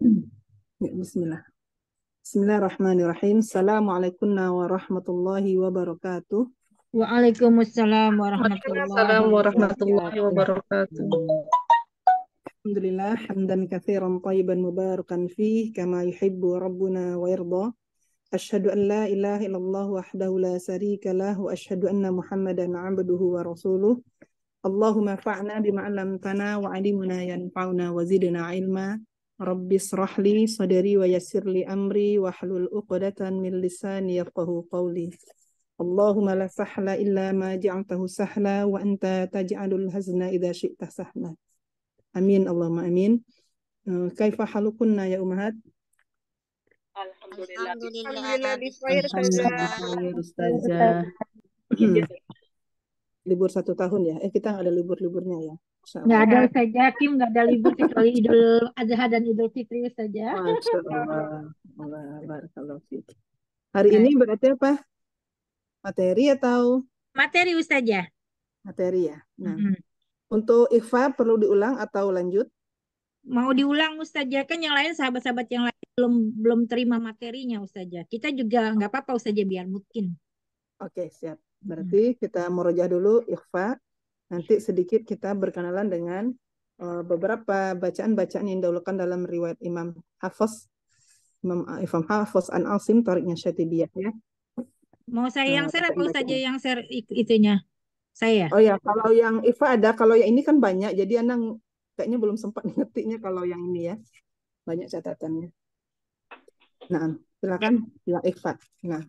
Ya, bismillah. Bismillahirrahmanirrahim. Assalamualaikum warahmatullahi wabarakatuh. Waalaikumsalam warahmatullahi wabarakatuh. Alhamdulillah, hamdan kathiran tayiban mubarakan fih, kama yuhibbu rabbuna wa yirda. Ashadu an la ilaha illallah wahdahu la sarika lah, wa ashadu anna muhammadan abduhu wa rasuluh. Allahumma fa'na bima'alam tana wa alimuna yanfa'una wa zidina ilma. Rabbi srahli sadari wa yassirli amri wa hlul uqdatan min lisani yafqahu qawli. Allahumma la sahla illa ma ja'altahu sahla wa anta taj'alul hazna idha syi'ta sahla. Amin Allahumma amin. Eh, kaifa halukunna ya umahat? Alhamdulillah. Alhamdulillah bikhair libur satu tahun ya. Eh kita nggak ada libur-liburnya ya. Nggak ada saja, Kim nggak ada libur kecuali Idul Adha dan Idul Fitri saja. Ya. Masya Hari ini berarti apa? Materi atau? Materi saja. Ya. Materi ya. Nah. Mm -hmm. Untuk ikhfa perlu diulang atau lanjut? Mau diulang Ustazah ya? kan yang lain sahabat-sahabat yang lain belum belum terima materinya Ustazah. Kita juga nggak apa-apa Ustazah biar mungkin. Oke, siap. Berarti -hmm. kita merojah dulu ikhfa, Nanti sedikit kita berkenalan dengan eh, beberapa bacaan-bacaan yang didahulukan dalam riwayat Imam Hafiz Imam eh, Imam Hafiz An Asim tariknya Syatibiyah ya. Mau saya yang eh, share atau saja yang share it itunya? Saya. Oh ya, kalau yang Iva ada, kalau yang ini kan banyak jadi Anang kayaknya belum sempat ngetiknya kalau yang ini ya. Banyak catatannya. Nah, silakan silakan Iva. Nah.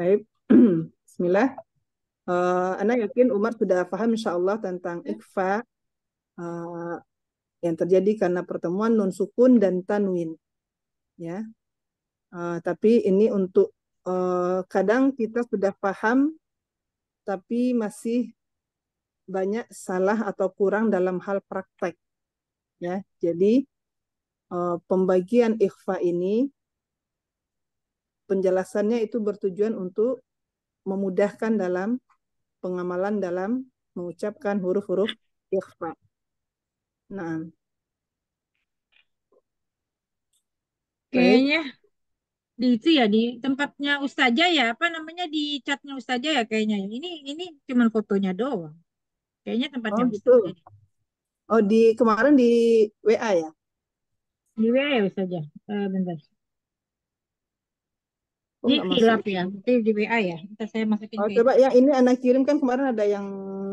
Baik. Bismillah. Uh, yakin Umar sudah paham insya Allah tentang ya. ikhfa uh, yang terjadi karena pertemuan nun sukun dan tanwin. Ya. Uh, tapi ini untuk uh, kadang kita sudah paham tapi masih banyak salah atau kurang dalam hal praktek. Ya, jadi uh, pembagian ikhfa ini penjelasannya itu bertujuan untuk memudahkan dalam pengamalan dalam mengucapkan huruf-huruf ikhfa. Nah. Kayaknya di itu ya di tempatnya Ustazah ya apa namanya di catnya Ustazah ya kayaknya ya. ini ini cuman fotonya doang kayaknya tempatnya oh, itu. oh di kemarin di WA ya di WA ya Ustazah uh, bentar ini hilap ya, itu di WA ya. Kita saya masukin. Oh, coba yang ini anak kirim kan kemarin ada yang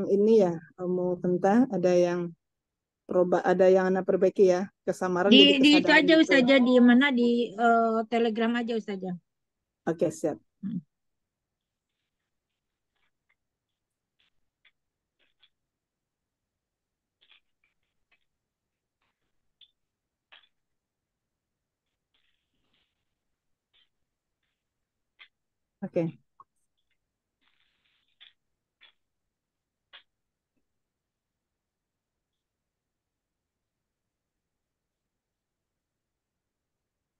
ini ya, eh, mau kentah, ada yang proba, ada yang anak perbaiki ya kesamaran. Di, di itu aja gitu. saja di mana di uh, Telegram aja saja. Oke okay, siap. Hmm. Oke. Okay.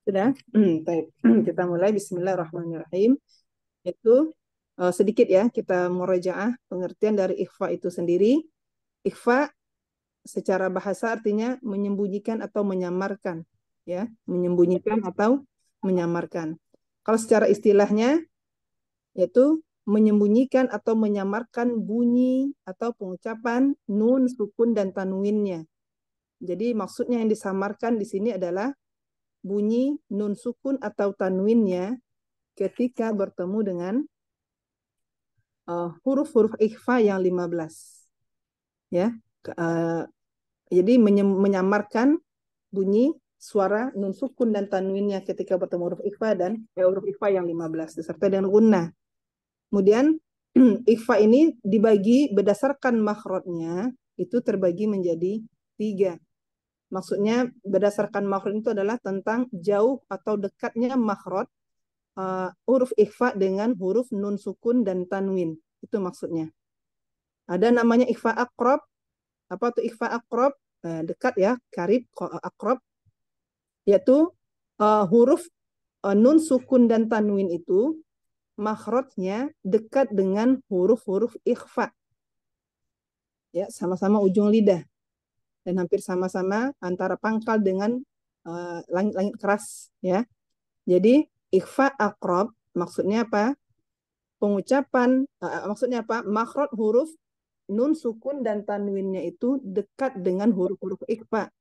Sudah? Hmm, baik. Hmm, kita mulai Bismillahirrahmanirrahim. Itu uh, sedikit ya kita murojaah pengertian dari ikhfa itu sendiri. Ikhfa secara bahasa artinya menyembunyikan atau menyamarkan, ya, menyembunyikan atau menyamarkan. Kalau secara istilahnya yaitu menyembunyikan atau menyamarkan bunyi atau pengucapan nun, sukun, dan tanwinnya. Jadi maksudnya yang disamarkan di sini adalah bunyi nun sukun atau tanwinnya ketika bertemu dengan eh, huruf-huruf uh, ikhfa yang 15. Ya. Uh, jadi menyamarkan bunyi suara nun sukun dan tanwinnya ketika bertemu huruf ikhfa dan eh, huruf ikhfa yang 15 disertai dengan gunnah. Kemudian ikhfa ini dibagi berdasarkan makhrajnya itu terbagi menjadi tiga. Maksudnya berdasarkan makhraj itu adalah tentang jauh atau dekatnya makhraj uh, huruf ikhfa dengan huruf nun sukun dan tanwin. Itu maksudnya. Ada namanya ikhfa akrob. Apa itu ikhfa akrob? Uh, eh, dekat ya, karib eh, akrob. Yaitu uh, huruf uh, nun sukun dan tanwin itu Makrotnya dekat dengan huruf-huruf ikhfa. Ya, sama-sama ujung lidah. Dan hampir sama-sama antara pangkal dengan langit eh, langit, langit keras, ya. Jadi ikhfa akrob maksudnya apa? Pengucapan uh, maksudnya apa? Makhraj huruf nun sukun dan tanwinnya itu dekat dengan huruf-huruf ikhfa.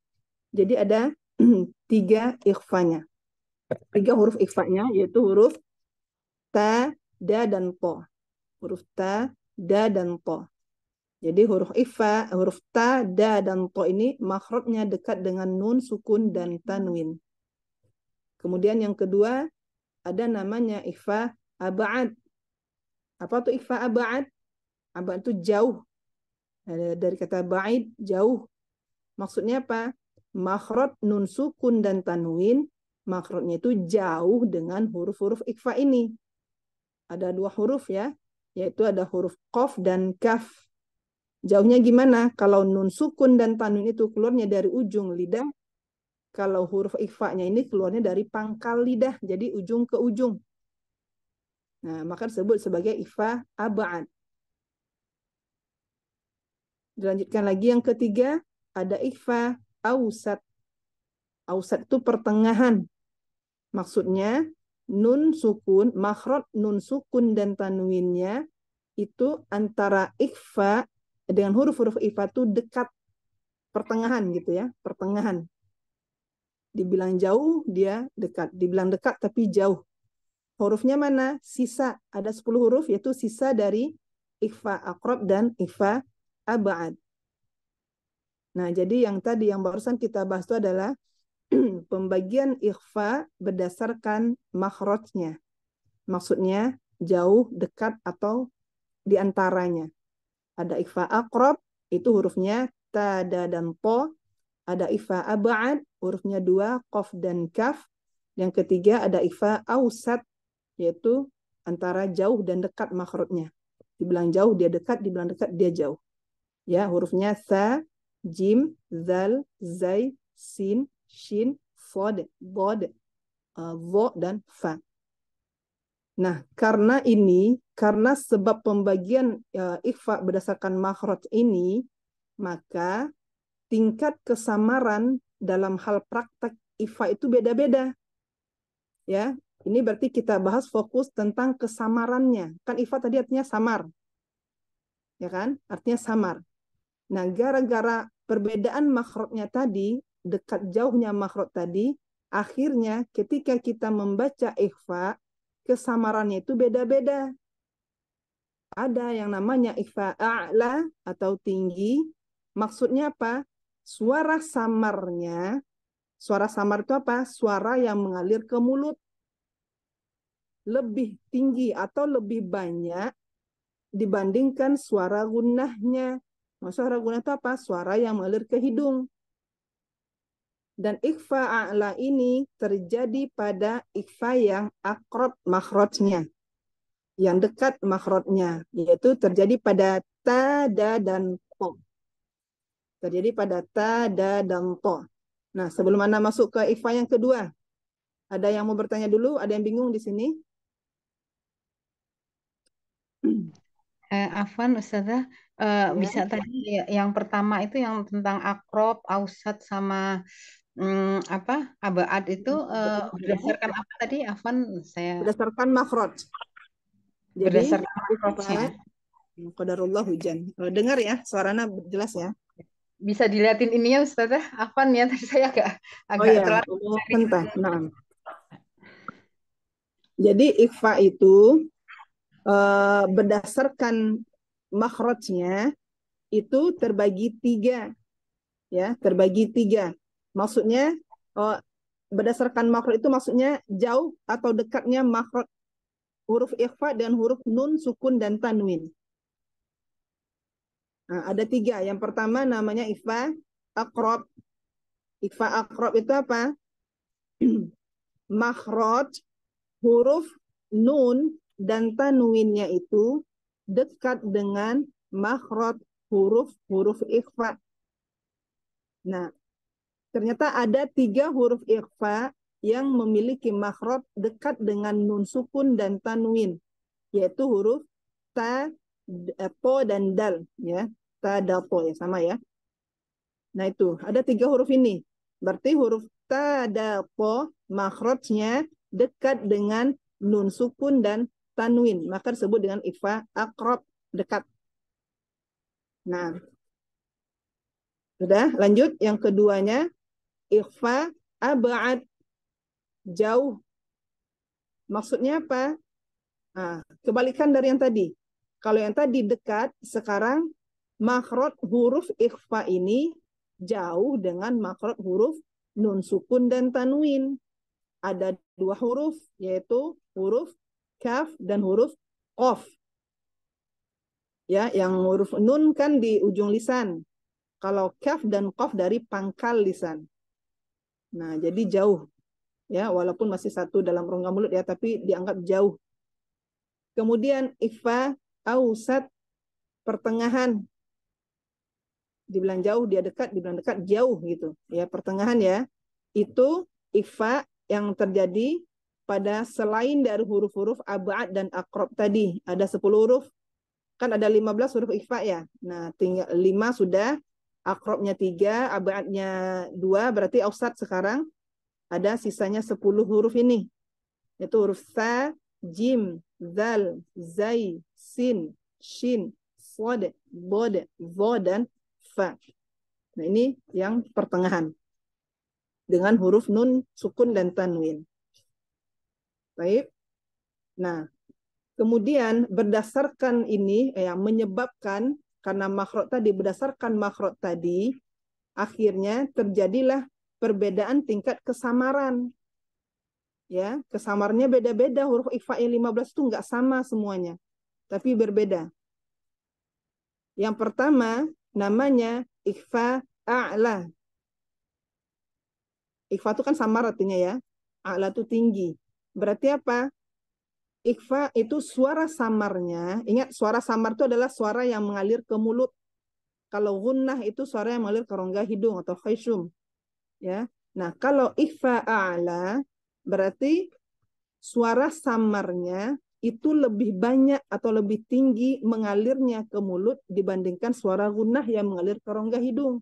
Jadi ada tiga ikhfanya. Tiga huruf ikhfanya yaitu huruf ta, da, dan po. Huruf ta, da, dan po. Jadi huruf ifa, huruf ta, da, dan to ini makhrajnya dekat dengan nun, sukun, dan tanwin. Kemudian yang kedua, ada namanya ifa abad. Apa tuh ifa abad? Abad itu jauh. Dari kata ba'id, jauh. Maksudnya apa? Makhraj nun sukun dan tanwin, makhrajnya itu jauh dengan huruf-huruf ikfa ini. Ada dua huruf ya, yaitu ada huruf kof dan kaf. Jauhnya gimana? Kalau nun sukun dan tanwin itu keluarnya dari ujung lidah, kalau huruf ifa-nya ini keluarnya dari pangkal lidah, jadi ujung ke ujung. Nah, maka disebut sebagai ifa abaan. Dilanjutkan lagi yang ketiga, ada ifa ausat. Ausat itu pertengahan. Maksudnya nun sukun, makhrot nun sukun dan tanwinnya itu antara ikhfa dengan huruf-huruf ikhfa itu dekat pertengahan gitu ya, pertengahan. Dibilang jauh dia dekat, dibilang dekat tapi jauh. Hurufnya mana? Sisa. Ada 10 huruf yaitu sisa dari ikhfa akrob dan ikhfa abad. Nah, jadi yang tadi yang barusan kita bahas itu adalah pembagian ikhfa berdasarkan makhrajnya. Maksudnya jauh, dekat atau diantaranya. Ada ikhfa akrob, itu hurufnya tada dan po. Ada ikhfa abad, hurufnya dua, kof dan kaf. Yang ketiga ada ikhfa ausat, yaitu antara jauh dan dekat makhrajnya. Dibilang jauh dia dekat, dibilang dekat dia jauh. Ya, hurufnya sa, jim, zal, zai, sin, shin, vode, bode, uh, vo, dan fa. Nah, karena ini, karena sebab pembagian uh, ikhfa berdasarkan makhraj ini, maka tingkat kesamaran dalam hal praktek ikhfa itu beda-beda. Ya, ini berarti kita bahas fokus tentang kesamarannya. Kan ikhfa tadi artinya samar. Ya kan? Artinya samar. Nah, gara-gara perbedaan makhrajnya tadi, dekat jauhnya makhrot tadi, akhirnya ketika kita membaca ikhfa, kesamarannya itu beda-beda. Ada yang namanya ikhfa a'la atau tinggi. Maksudnya apa? Suara samarnya, suara samar itu apa? Suara yang mengalir ke mulut. Lebih tinggi atau lebih banyak dibandingkan suara gunahnya. Nah, suara gunah itu apa? Suara yang mengalir ke hidung dan ikfa a'la ini terjadi pada ikfa yang akrob makhrajnya yang dekat makhrajnya yaitu terjadi pada ta da dan po terjadi pada ta da dan po nah sebelum anda masuk ke ikfa yang kedua ada yang mau bertanya dulu ada yang bingung di sini Eh, Afwan Ustazah eh, ya. bisa tadi ya, yang pertama itu yang tentang akrob, ausat sama Mmm, hmm, apa abad itu uh, berdasarkan apa tadi Afan saya berdasarkan makrot Jadi, berdasarkan makrotnya kodarullah hujan dengar ya suaranya jelas ya bisa dilihatin ini ya Ustazah Afan ya tadi saya agak oh agak oh, iya. Entah, nah. jadi ifa itu uh, berdasarkan makrotnya itu terbagi tiga ya terbagi tiga Maksudnya oh, berdasarkan makro itu maksudnya jauh atau dekatnya makro huruf ikhfa dan huruf nun, sukun, dan tanwin. Nah, ada tiga. Yang pertama namanya ikhfa akrob. Ikhfa akrob itu apa? makrot huruf nun dan tanwinnya itu dekat dengan makrot huruf-huruf ikhfa. Nah, Ternyata ada tiga huruf ikhfa yang memiliki makhraj dekat dengan nun sukun dan tanwin, yaitu huruf ta, eh, po dan dal, ya. Ta, dal, po ya sama ya. Nah itu ada tiga huruf ini. Berarti huruf ta, dal, po makhrajnya dekat dengan nun sukun dan tanwin, maka disebut dengan ikhfa akrob dekat. Nah, sudah lanjut yang keduanya Ikhfa abad jauh. Maksudnya apa? Nah, kebalikan dari yang tadi. Kalau yang tadi dekat, sekarang makrot huruf ikhfa ini jauh dengan makrot huruf nun sukun dan tanwin. Ada dua huruf, yaitu huruf kaf dan huruf qaf. Ya, yang huruf nun kan di ujung lisan. Kalau kaf dan qaf dari pangkal lisan. Nah, jadi jauh. Ya, walaupun masih satu dalam rongga mulut ya, tapi dianggap jauh. Kemudian ifa ausat pertengahan. Dibilang jauh, dia dekat, dibilang dekat, jauh gitu. Ya, pertengahan ya. Itu ifa yang terjadi pada selain dari huruf-huruf abad dan akrob tadi. Ada 10 huruf. Kan ada 15 huruf ifa ya. Nah, tinggal 5 sudah akrobnya tiga, abadnya dua, berarti ausat sekarang ada sisanya sepuluh huruf ini. Itu huruf sa, jim, zal, zai, sin, shin, sod, bod, vo, dan fa. Nah ini yang pertengahan. Dengan huruf nun, sukun, dan tanwin. Baik. Nah, kemudian berdasarkan ini, ya, menyebabkan karena makrot tadi berdasarkan makrot tadi akhirnya terjadilah perbedaan tingkat kesamaran. Ya, kesamarnya beda-beda huruf yang 15 itu nggak sama semuanya, tapi berbeda. Yang pertama namanya ikhfa a'la. ikhfa itu kan samar artinya ya. A'la itu tinggi. Berarti apa? ikhfa itu suara samarnya. Ingat, suara samar itu adalah suara yang mengalir ke mulut. Kalau gunnah itu suara yang mengalir ke rongga hidung atau khayshum. Ya. Nah, kalau ikhfa a'la berarti suara samarnya itu lebih banyak atau lebih tinggi mengalirnya ke mulut dibandingkan suara gunnah yang mengalir ke rongga hidung.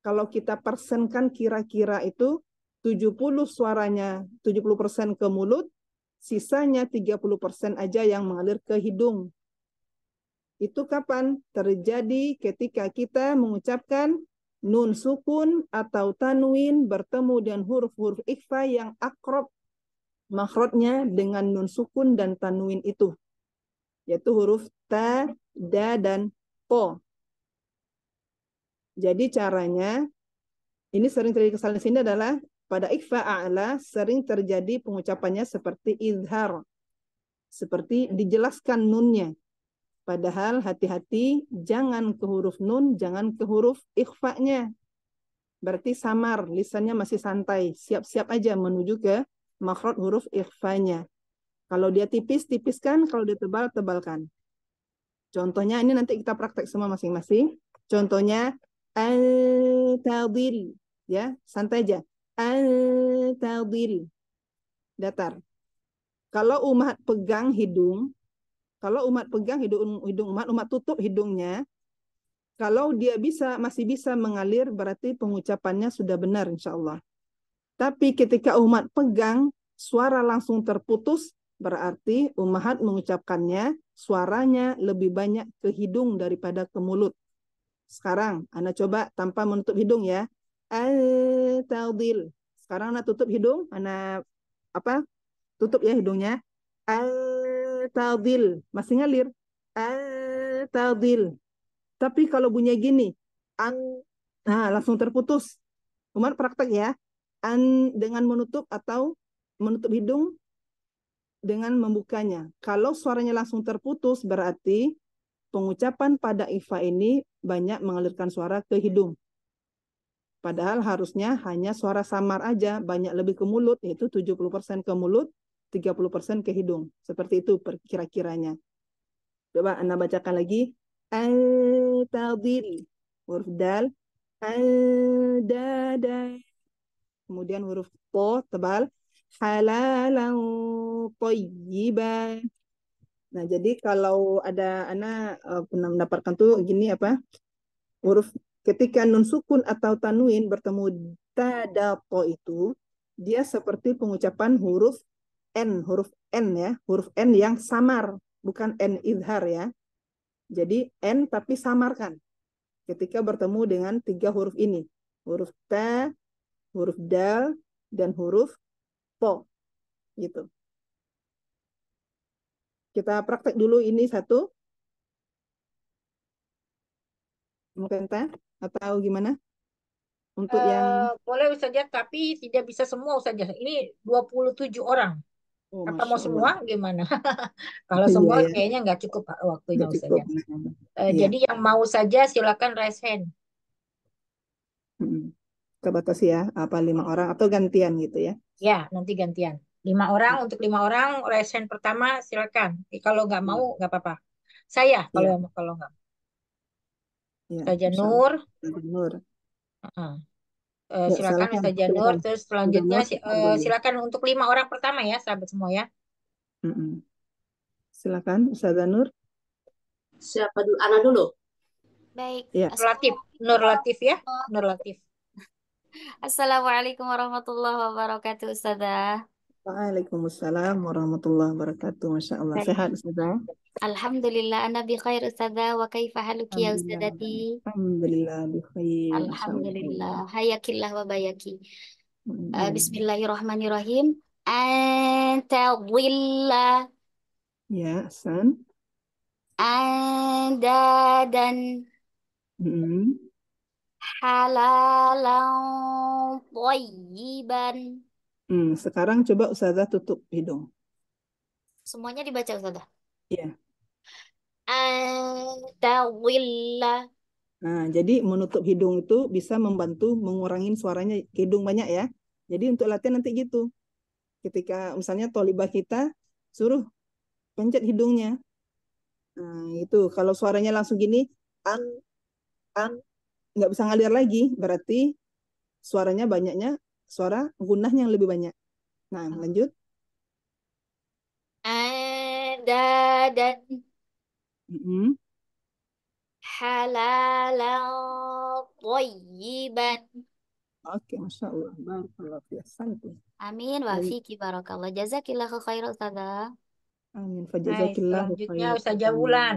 Kalau kita persenkan kira-kira itu 70 suaranya, 70% ke mulut, sisanya 30% aja yang mengalir ke hidung. Itu kapan? Terjadi ketika kita mengucapkan nun sukun atau tanwin bertemu dengan huruf-huruf ikhfa yang akrab makhrotnya dengan nun sukun dan tanwin itu yaitu huruf ta, da dan po. Jadi caranya ini sering terjadi kesalahan sini adalah pada ikfa a'la sering terjadi pengucapannya seperti izhar. Seperti dijelaskan nunnya. Padahal hati-hati jangan ke huruf nun, jangan ke huruf ikhfa Berarti samar, lisannya masih santai. Siap-siap aja menuju ke makhrot huruf ikhfanya. Kalau dia tipis, tipiskan. Kalau dia tebal, tebalkan. Contohnya ini nanti kita praktek semua masing-masing. Contohnya al-tadil ya, santai aja antadiri. Datar. Kalau umat pegang hidung, kalau umat pegang hidung hidung umat, umat tutup hidungnya, kalau dia bisa masih bisa mengalir berarti pengucapannya sudah benar insya Allah. Tapi ketika umat pegang suara langsung terputus berarti umat mengucapkannya suaranya lebih banyak ke hidung daripada ke mulut. Sekarang Anda coba tanpa menutup hidung ya. Al-tadil. Sekarang Ana tutup hidung. Ana apa? Tutup ya hidungnya. Al-tadil. Masih ngalir. Al-tadil. Tapi kalau bunyi gini. An, nah, langsung terputus. Cuman praktek ya. An dengan menutup atau menutup hidung dengan membukanya. Kalau suaranya langsung terputus berarti pengucapan pada ifa ini banyak mengalirkan suara ke hidung. Padahal harusnya hanya suara samar aja, banyak lebih ke mulut, yaitu 70% ke mulut, 30% ke hidung. Seperti itu kira-kiranya. Coba Anda bacakan lagi. Al-tadil. Huruf dal. Al-dadai. Kemudian huruf po, tebal. Halalan toyiban. Nah, jadi kalau ada anak eh, pernah mendapatkan tuh gini apa? Huruf Ketika nun sukun atau tanwin bertemu po itu, dia seperti pengucapan huruf N, huruf N ya, huruf N yang samar, bukan N idhar ya. Jadi N tapi samarkan ketika bertemu dengan tiga huruf ini. Huruf ta, huruf dal, dan huruf po. Gitu. Kita praktek dulu ini satu. Mungkin ta atau gimana? Untuk uh, yang eh, boleh saja tapi tidak bisa semua saja. Ini 27 orang. Oh, Apa mau semua Allah. gimana? Kalau yeah, semua yeah. kayaknya nggak cukup Pak waktunya cukup. Uh, yeah. Eh, iya. Jadi yang mau saja silakan raise hand. Hmm. Terbatas ya, apa lima orang atau gantian gitu ya? Ya, nanti gantian. Lima orang untuk lima orang raise hand pertama silakan. kalau nggak iya. mau nggak apa-apa. Saya kalau iya. mau kalau nggak. Ya, Ustazah Nur. Nur. Uh, ya, silakan Ustazah kan, Nur. Terus selanjutnya si, uh, silakan untuk lima orang pertama ya, sahabat semua ya. Mm -mm. Silakan Ustazah Nur. Siapa dulu? Ana dulu. Baik. Ya. Relatif. Nur Latif ya. Nur relatif. Assalamualaikum warahmatullahi wabarakatuh Ustazah. Waalaikumsalam warahmatullahi wabarakatuh. Masya Allah. Sehat, Ustazah? Alhamdulillah. Ana bi khair, Ustazah. Wa kaifa haluki ya, Ustazati? Alhamdulillah bi khair. Alhamdulillah. Hayakillah wa bayaki. Uh, Bismillahirrahmanirrahim. Anta Ya, San. Anda dan hmm. halalan tayyiban. Hmm, sekarang coba Ustazah tutup hidung. Semuanya dibaca Ustazah? Iya. Antawillah. Nah, jadi menutup hidung itu bisa membantu mengurangi suaranya hidung banyak ya. Jadi untuk latihan nanti gitu. Ketika misalnya tolibah kita suruh pencet hidungnya. Nah, itu kalau suaranya langsung gini an an nggak bisa ngalir lagi berarti suaranya banyaknya suara gunnahnya yang lebih banyak. Nah, ah. lanjut. Ada dan mm-hmm. halalan Oke, okay, Masya Allah. Barakallah fiya. Amin. Wa fiki barakallah. Jazakillahu khairan, Ustazah. Amin. Fajazakillahu khairan. Selanjutnya Ustazah Bulan.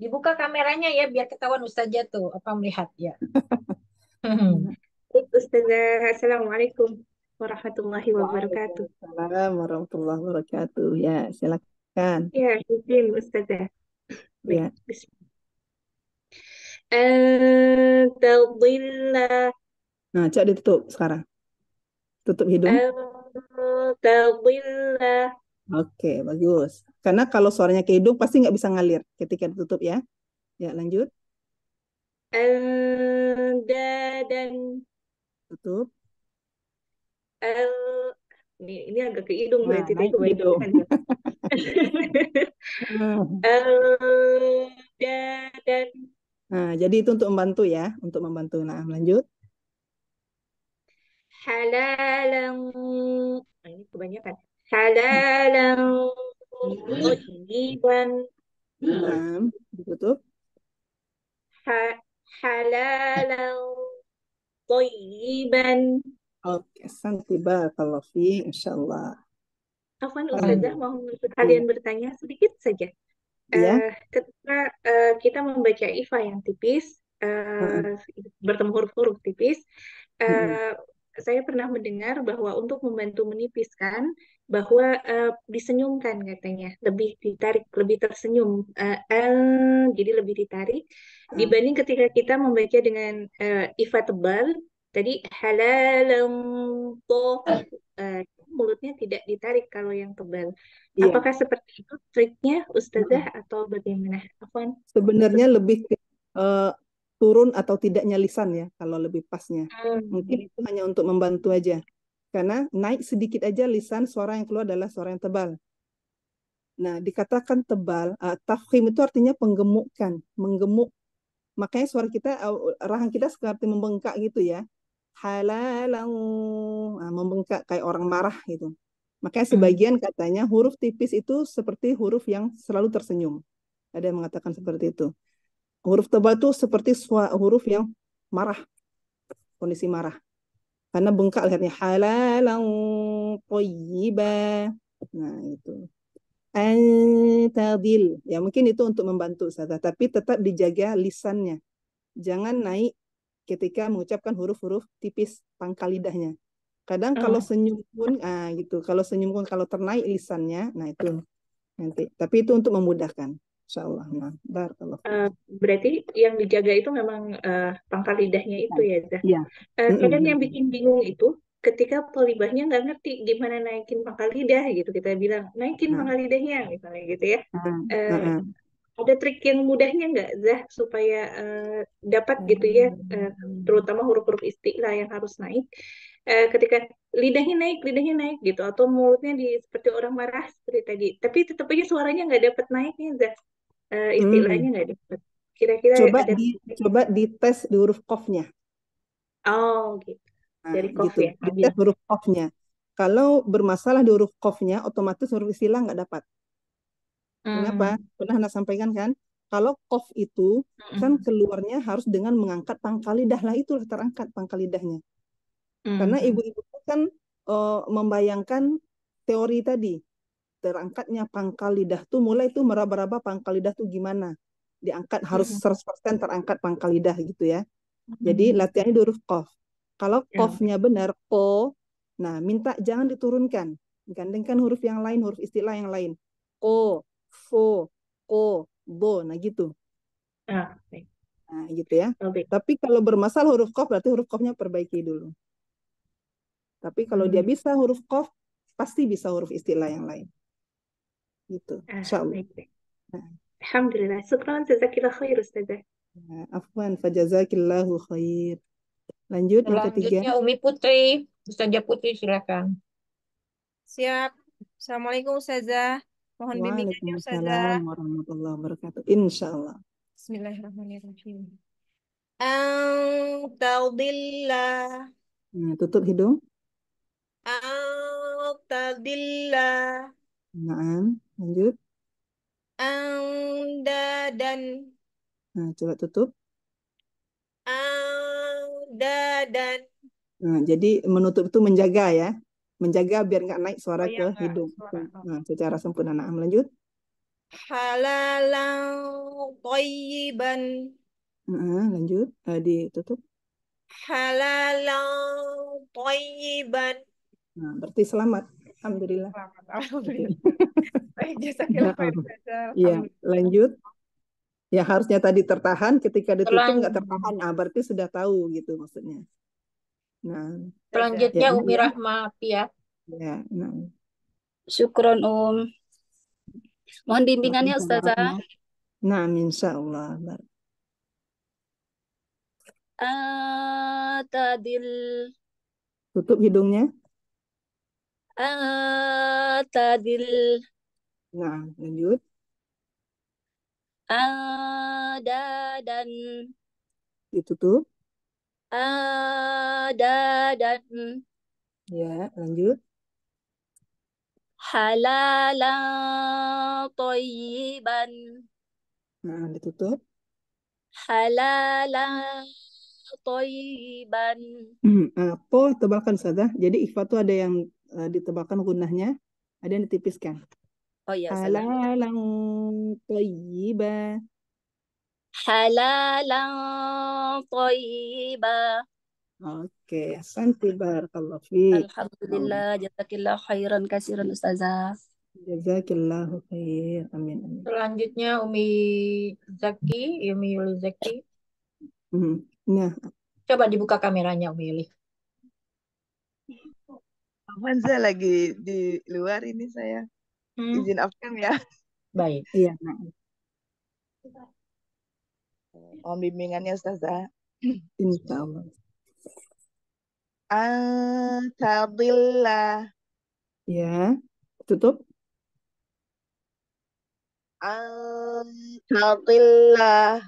Dibuka kameranya ya biar ketahuan Ustazah tuh apa melihat ya. Ustazah. Assalamualaikum warahmatullahi wabarakatuh. Assalamualaikum warahmatullahi wabarakatuh. Ya, silakan. Ya, izin Ustazah. Ya. Antadilla. Eh, nah, cak ditutup sekarang. Tutup hidung. Antadilla. Eh, Oke, okay, bagus. Karena kalau suaranya ke hidung pasti nggak bisa ngalir ketika ditutup ya. Ya, lanjut. Anda dan tutup. L ini, ini agak ke hidung nah, berarti ke hidung. L eh, da, dan Nah, jadi itu untuk membantu ya, untuk membantu. Nah, lanjut. Halalan. Nah, ini kebanyakan. Halalan. Mujiban. Nah, ditutup. Ha, halalan toyiban. Oke, okay. santi kalau fi insyaallah. Afwan Ustazah, um, mau kalian bertanya sedikit saja. Ya. Uh, ketika uh, kita membaca ifa yang tipis, uh, eh, hmm. bertemu huruf-huruf tipis, uh, hmm saya pernah mendengar bahwa untuk membantu menipiskan bahwa uh, disenyumkan katanya lebih ditarik lebih tersenyum uh, L jadi lebih ditarik hmm. dibanding ketika kita membaca dengan uh, eh, ifa tebal tadi halal uh, mulutnya tidak ditarik kalau yang tebal. Yeah. Apakah seperti itu triknya Ustazah hmm. atau bagaimana? Afwan. Sebenarnya lebih uh, turun atau tidaknya lisan ya kalau lebih pasnya hmm. mungkin itu hanya untuk membantu aja karena naik sedikit aja lisan suara yang keluar adalah suara yang tebal nah dikatakan tebal uh, tafkhim itu artinya penggemukan menggemuk makanya suara kita uh, rahang kita seperti membengkak gitu ya halalang nah, membengkak kayak orang marah gitu makanya hmm. sebagian katanya huruf tipis itu seperti huruf yang selalu tersenyum ada yang mengatakan seperti itu Huruf tebal itu seperti huruf yang marah, kondisi marah. Karena bengkak lihatnya halalan toyiba Nah, itu. Antadil. Ya mungkin itu untuk membantu saja, tapi tetap dijaga lisannya. Jangan naik ketika mengucapkan huruf-huruf tipis pangkal lidahnya. Kadang oh. kalau senyum pun ah gitu, kalau senyum pun kalau ternaik lisannya, nah itu nanti. Tapi itu untuk memudahkan insyaallah nah uh, berarti yang dijaga itu memang uh, eh, pangkal lidahnya itu ya Zah? Ya. Uh, mm-hmm. yang bikin bingung itu ketika polibahnya nggak ngerti gimana naikin pangkal lidah gitu kita bilang naikin nah. pangkal lidahnya misalnya gitu ya nah. Uh, nah. ada trik yang mudahnya nggak Zah supaya uh, dapat gitu ya uh, terutama huruf-huruf istilah yang harus naik uh, ketika lidahnya naik lidahnya naik gitu atau mulutnya di seperti orang marah seperti tadi tapi tetap aja suaranya nggak dapat naiknya Zah Eh, istilahnya hmm. nggak hmm. dapat. Kira-kira coba ada... di coba dites di huruf kofnya. Oh gitu. Nah, Dari kof gitu. ya. Dites huruf kofnya. Kalau bermasalah di huruf kofnya, otomatis huruf istilah nggak dapat. Hmm. Kenapa? Pernah Anda sampaikan kan? Kalau kof itu kan hmm. kan keluarnya harus dengan mengangkat pangkal lidah lah itulah terangkat pangkal lidahnya. Hmm. Karena ibu-ibu kan uh, membayangkan teori tadi terangkatnya pangkal lidah tuh mulai tuh meraba-raba pangkal lidah tuh gimana diangkat harus 100% terangkat pangkal lidah gitu ya jadi latihannya di huruf kof kalau ya. kofnya benar ko nah minta jangan diturunkan gandengkan huruf yang lain huruf istilah yang lain ko fo ko bo nah gitu ah, nah gitu ya oh, tapi kalau bermasalah huruf kof berarti huruf kofnya perbaiki dulu tapi kalau dia hmm. bisa huruf kof pasti bisa huruf istilah yang lain gitu ان شاء الله الحمد لله شكرا Ustazah ya, Afwan fajazakillahu khair lanjut yang ketiga Umi Putri Ustazah Putri silakan siap Assalamualaikum Ustazah mohon bimbingannya Ustazah warahmatullahi wabarakatuh insyaallah Bismillahirrahmanirrahim al tadillah Nah, tutup hidung. al tadillah. Naam. Lanjut. anda dan. Nah, coba tutup. anda dan. Nah, jadi menutup itu menjaga ya. Menjaga biar nggak naik suara oh, iya, ke ya, hidung. Suara. Oh. Nah, secara sempurna. Nah, lanjut. halalau toyiban. Nah, lanjut. Uh, ditutup. halalau toyiban. Nah, berarti selamat. Alhamdulillah. Selamat. Alhamdulillah. Baik, jasa nah, Iya, lanjut. Ya harusnya tadi tertahan, ketika ditutup nggak tertahan, ah berarti sudah tahu gitu maksudnya. Nah, selanjutnya ya, Umi iya. Rahma ya. Ya, nah. Syukron Um. Mohon bimbingannya nah, Ustazah. Nah, insya Allah. Atadil. Tutup hidungnya atadil nah lanjut ada dan ditutup ada dan ya lanjut halalan toyiban nah ditutup halalan toyiban hmm, apa tebalkan saja jadi ikhfa itu ada yang uh, eh, ditebalkan gunahnya ada yang ditipiskan. Oh iya. Halalan thayyiba. Halalan thayyiba. Oke, santi barakallahu fi Alhamdulillah, jazakillah khairan kasiran ustazah. Jazakillahu khair. Amin. amin. Selanjutnya Umi Zaki, Umi Yuli Zaki. Hmm, nah, coba dibuka kameranya Umi Aman saya lagi di luar ini saya. Hmm. Izin afkan ya. Baik. Iya. Om bimbingannya Ustazah. Insya Allah. Alhamdulillah. Ya. Tutup. Alhamdulillah.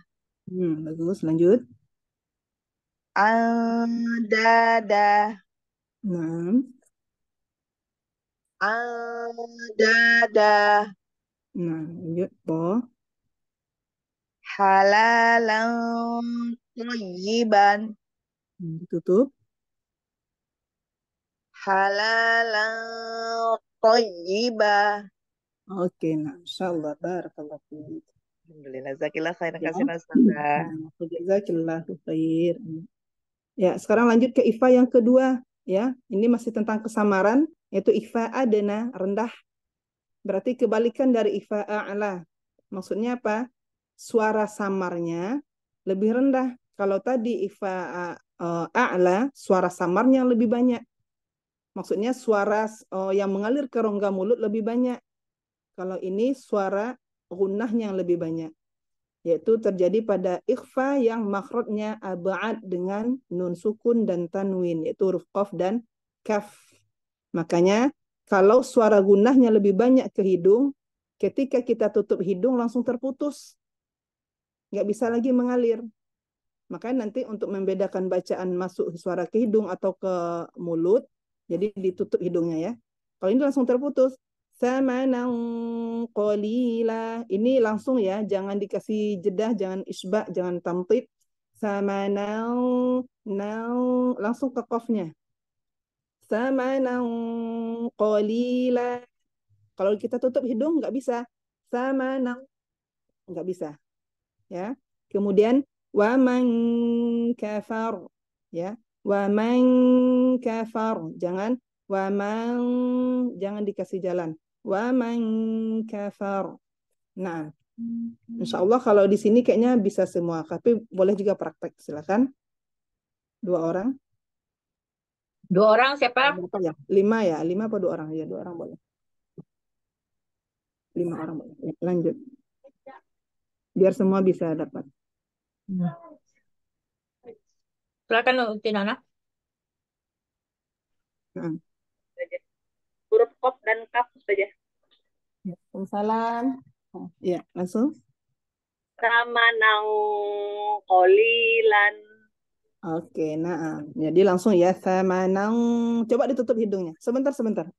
Hmm, bagus. Lanjut. Alhamdulillah. Nah adada. Nah, yuk, po. Halalan tayyiban. Hmm, Tutup. Halalan tayyiba. Oke, nah, insya Allah. Barakallah. Alhamdulillah. Zakillah khairan ya. kasih nasabah. Zakillah khair. Ya, sekarang lanjut ke IFA yang kedua. Ya, ini masih tentang kesamaran yaitu ifa dana rendah. Berarti kebalikan dari ifa ala. Maksudnya apa? Suara samarnya lebih rendah. Kalau tadi ifa e, a'la, suara samarnya lebih banyak. Maksudnya suara e, yang mengalir ke rongga mulut lebih banyak. Kalau ini suara gunah yang lebih banyak yaitu terjadi pada ikhfa yang makhrajnya abad dengan nun sukun dan tanwin yaitu huruf qaf dan kaf Makanya kalau suara gunahnya lebih banyak ke hidung, ketika kita tutup hidung langsung terputus. Nggak bisa lagi mengalir. Makanya nanti untuk membedakan bacaan masuk suara ke hidung atau ke mulut, jadi ditutup hidungnya ya. Kalau ini langsung terputus. Sama nang kolila. Ini langsung ya, jangan dikasih jedah, jangan isbak, jangan tampit. Sama nang, nang, langsung ke kofnya samanan qalila. Kalau kita tutup hidung nggak bisa. Samanan nggak bisa. Ya. Kemudian wa man kafar ya. Wa man kafar. Jangan wa man jangan dikasih jalan. Wa man kafar. Nah, Insya Allah kalau di sini kayaknya bisa semua, tapi boleh juga praktek. Silakan. Dua orang. Dua orang siapa? Berapa ya? Lima ya? Lima apa dua orang? Ya, dua orang boleh. Lima orang boleh. lanjut. Biar semua bisa dapat. Nah. Silakan Tinana. Hmm. Huruf kop dan kap saja. Ya, salam. Ya, langsung. Sama nang kolilan Oke, nah. Jadi langsung ya samanang. Coba ditutup hidungnya. Sebentar, sebentar.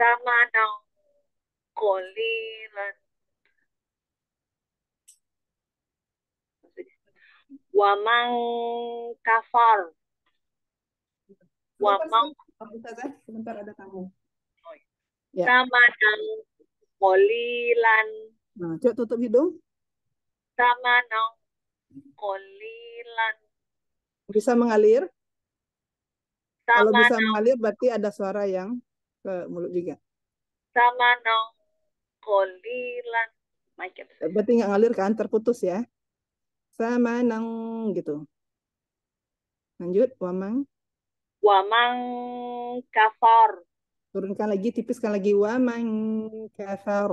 Samanang kolilan. Wamang kafar. Wamang. Oh, sebentar ada tamu. Oh, iya. ya. Samanang kolilan. Nah, coba tutup hidung. Samanang Kolilan. Bisa mengalir? Sama Kalau bisa mengalir berarti ada suara yang ke mulut juga. Sama nong kolilan. Eh, berarti nggak ngalir kan, terputus ya. Sama nong gitu. Lanjut, wamang. Wamang kafar. Turunkan lagi, tipiskan lagi. Wamang kafar.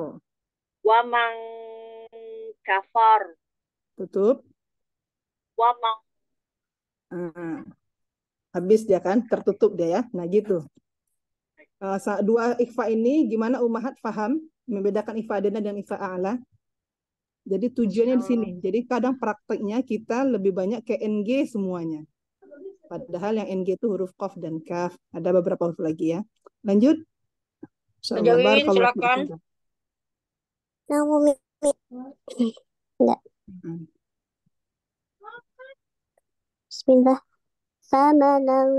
Wamang kafar. Tutup wamang. Hmm. Habis dia kan, tertutup dia ya. Nah gitu. Uh, dua ikhfa ini gimana umahat faham membedakan ikhfa adana dan ikhfa a'la? Jadi tujuannya di sini. Hmm. Jadi kadang prakteknya kita lebih banyak ke NG semuanya. Padahal yang NG itu huruf kof dan kaf. Ada beberapa huruf lagi ya. Lanjut. Lanjutin, silakan. Nah, Bismillah. Samanan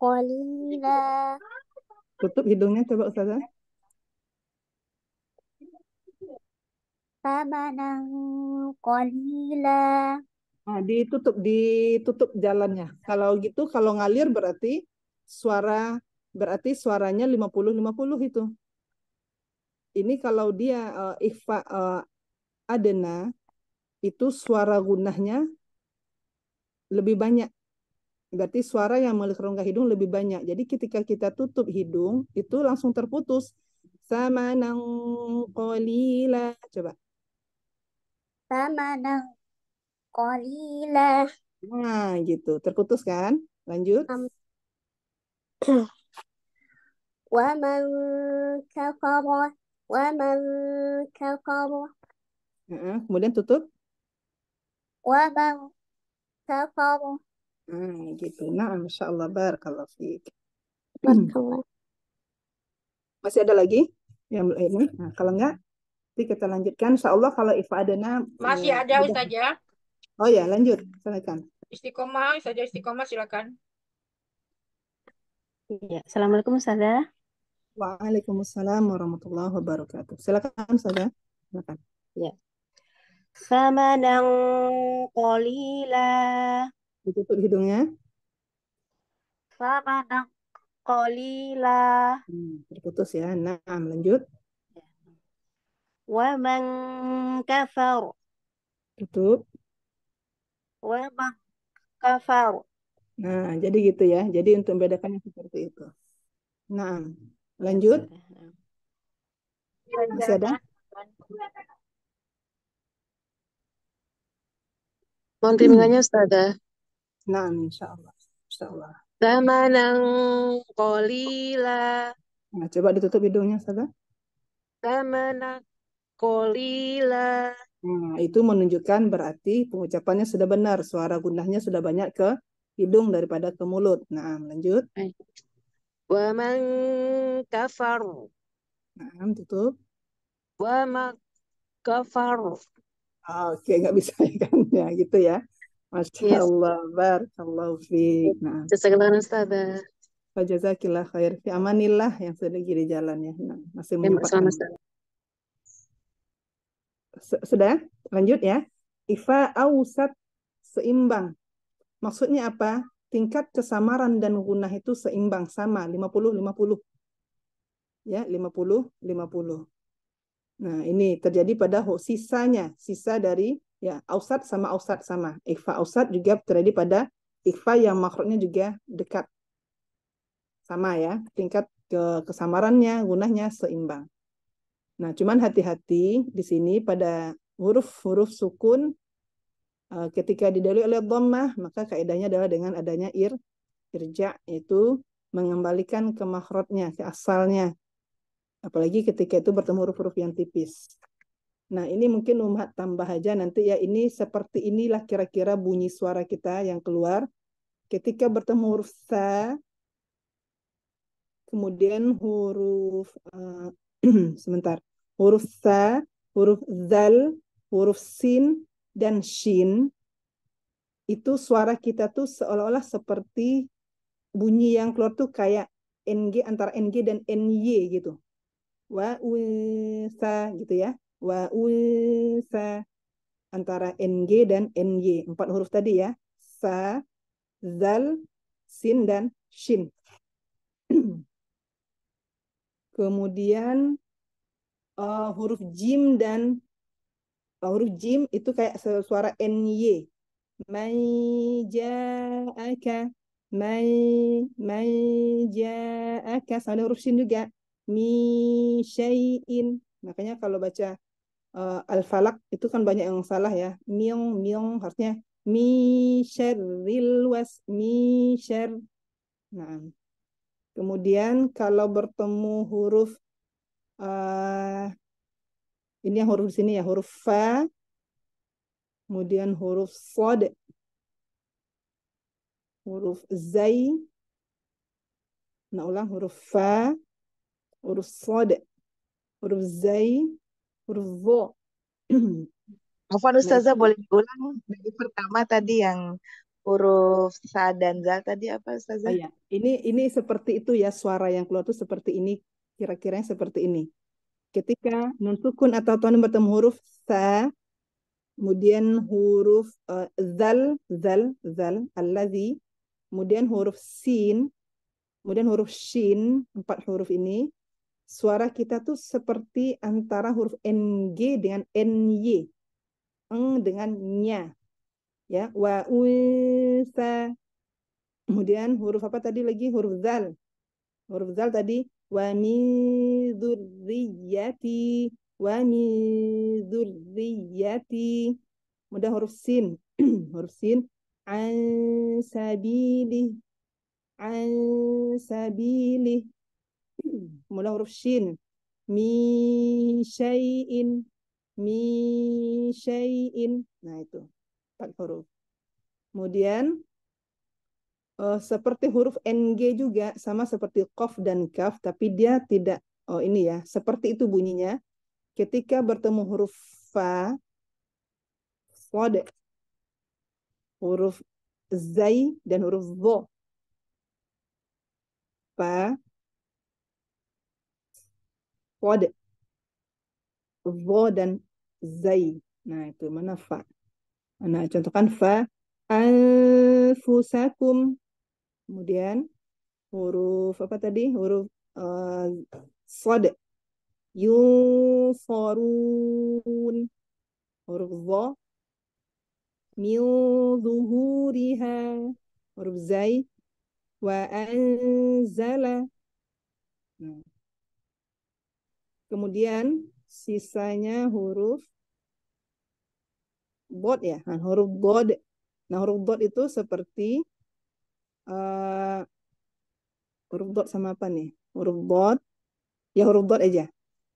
qalila. Tutup hidungnya coba Ustazah. Samanan qalila. Nah, ditutup ditutup jalannya. Kalau gitu kalau ngalir berarti suara berarti suaranya 50 50 itu. Ini kalau dia uh, ikhfa uh, adena itu suara gunahnya lebih banyak. Berarti suara yang melalui ke hidung lebih banyak. Jadi ketika kita tutup hidung itu langsung terputus. Sama nang kolila. Coba. Sama nang kolila. Nah, gitu. Terputus kan? Lanjut. Um. ومن كفر Uh كفر kemudian tutup man كفروا hmm, gitu nah masya Allah bar kalau fit masih ada lagi yang ini nah, kalau enggak nanti kita lanjutkan insya Allah kalau ifadana masih eh, ada ustazah ya? oh ya lanjut silakan istiqomah saja ya, istiqomah silakan ya, assalamualaikum Ustazah. Waalaikumsalam warahmatullahi wabarakatuh. Silakan Ustazah. Silakan. Ya sama dengan kolila. Ditutup hidungnya. sama dengan kolila. Hmm, terputus ya. Nah, lanjut. Wamang kafar. Tutup. Wamang kafar. Nah, jadi gitu ya. Jadi untuk membedakannya seperti itu. Nah, lanjut. Masih ada? Mohon bimbingannya Ustazah. Nah, insya Allah. Insya Allah. nang kolila. Nah, coba ditutup hidungnya, Ustazah. Zamanan kolila. Nah, itu menunjukkan berarti pengucapannya sudah benar. Suara gundahnya sudah banyak ke hidung daripada ke mulut. Nah, lanjut. Wa kafar. Nah, tutup. Wa kafar. Ah, oke nggak bisa ya, gitu ya iya Masya yes. Allah, barakallahu fi. Nah. Jazakallah Ustazah. Wa jazakillah khair fi amanillah yang sedang di jalan ya. Nah, masih menyempatkan. Sudah? Lanjut ya. Ifa awusat seimbang. Maksudnya apa? Tingkat kesamaran dan gunah itu seimbang sama 50 50. Ya, 50 50. Nah, ini terjadi pada sisanya, sisa dari ya ausat sama ausat sama. Ikfa ausat juga terjadi pada ikfa yang makrotnya juga dekat. Sama ya, tingkat ke kesamarannya, gunanya seimbang. Nah, cuman hati-hati di sini pada huruf-huruf sukun eh, ketika didalui oleh dhammah, maka kaidahnya adalah dengan adanya ir irja yaitu mengembalikan ke makrotnya, ke asalnya, apalagi ketika itu bertemu huruf-huruf yang tipis. Nah, ini mungkin umat tambah aja nanti ya ini seperti inilah kira-kira bunyi suara kita yang keluar ketika bertemu huruf sa kemudian huruf uh, sebentar. Huruf sa, huruf zal, huruf sin dan shin itu suara kita tuh seolah-olah seperti bunyi yang keluar tuh kayak NG antara NG dan NY gitu wa unsa gitu ya wa unsa antara ng dan ny empat huruf tadi ya sa zal sin dan shin kemudian uh, huruf jim dan uh, huruf jim itu kayak suara ny may ja'aka mai may ja'aka sama huruf shin juga syai'in. Makanya kalau baca uh, al-falak itu kan banyak yang salah ya. Miong miong harusnya mi syarril was mi syar. Nah. Kemudian kalau bertemu huruf uh, ini yang huruf sini ya huruf fa kemudian huruf sod huruf zai nah ulang huruf fa huruf sod, huruf zai, huruf vo. Afwan nah, Ustazah boleh diulang dari pertama tadi yang huruf sa dan za tadi apa Ustazah? Oh, ya. Ini ini seperti itu ya suara yang keluar itu seperti ini kira yang seperti ini. Ketika nun sukun atau tonim bertemu huruf sa kemudian huruf uh, zal zal zal allazi kemudian huruf sin kemudian huruf shin empat huruf ini suara kita tuh seperti antara huruf NG dengan NY. Eng dengan nya. Ya, wa unsa. Kemudian huruf apa tadi lagi? Huruf zal. Huruf zal tadi wa min dzurriyyati wa min ya, Kemudian huruf sin. huruf sin an sabili, an sabili. mulai huruf shin mi shayin mi shayin nah itu empat huruf kemudian uh, seperti huruf ng juga sama seperti kof dan kaf tapi dia tidak oh ini ya seperti itu bunyinya ketika bertemu huruf fa sod huruf zai dan huruf vo fa Wad, Wo dan zai. Nah, itu mana fa? Nah, contohkan fa anfusakum. Kemudian huruf apa tadi? Huruf uh, eh, sod. Yusorun. Huruf wo. Min zuhuriha. Huruf zai. Wa anzala. Nah. Kemudian sisanya huruf bot ya. Nah, huruf bot Nah, huruf bot itu seperti uh, huruf dot sama apa nih? Huruf bot Ya huruf dot aja.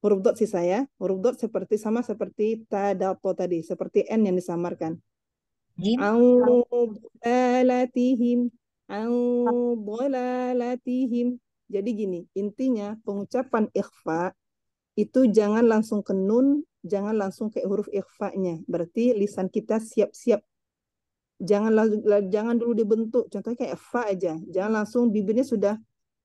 Huruf dot sisa ya. Huruf dot seperti sama seperti dalpo tadi, seperti n yang disamarkan. Au bolatihim, au Jadi gini, intinya pengucapan ikhfa itu jangan langsung ke nun, jangan langsung ke huruf ikhfa-nya. Berarti lisan kita siap-siap. Jangan jangan dulu dibentuk. Contohnya kayak fa aja. Jangan langsung bibirnya sudah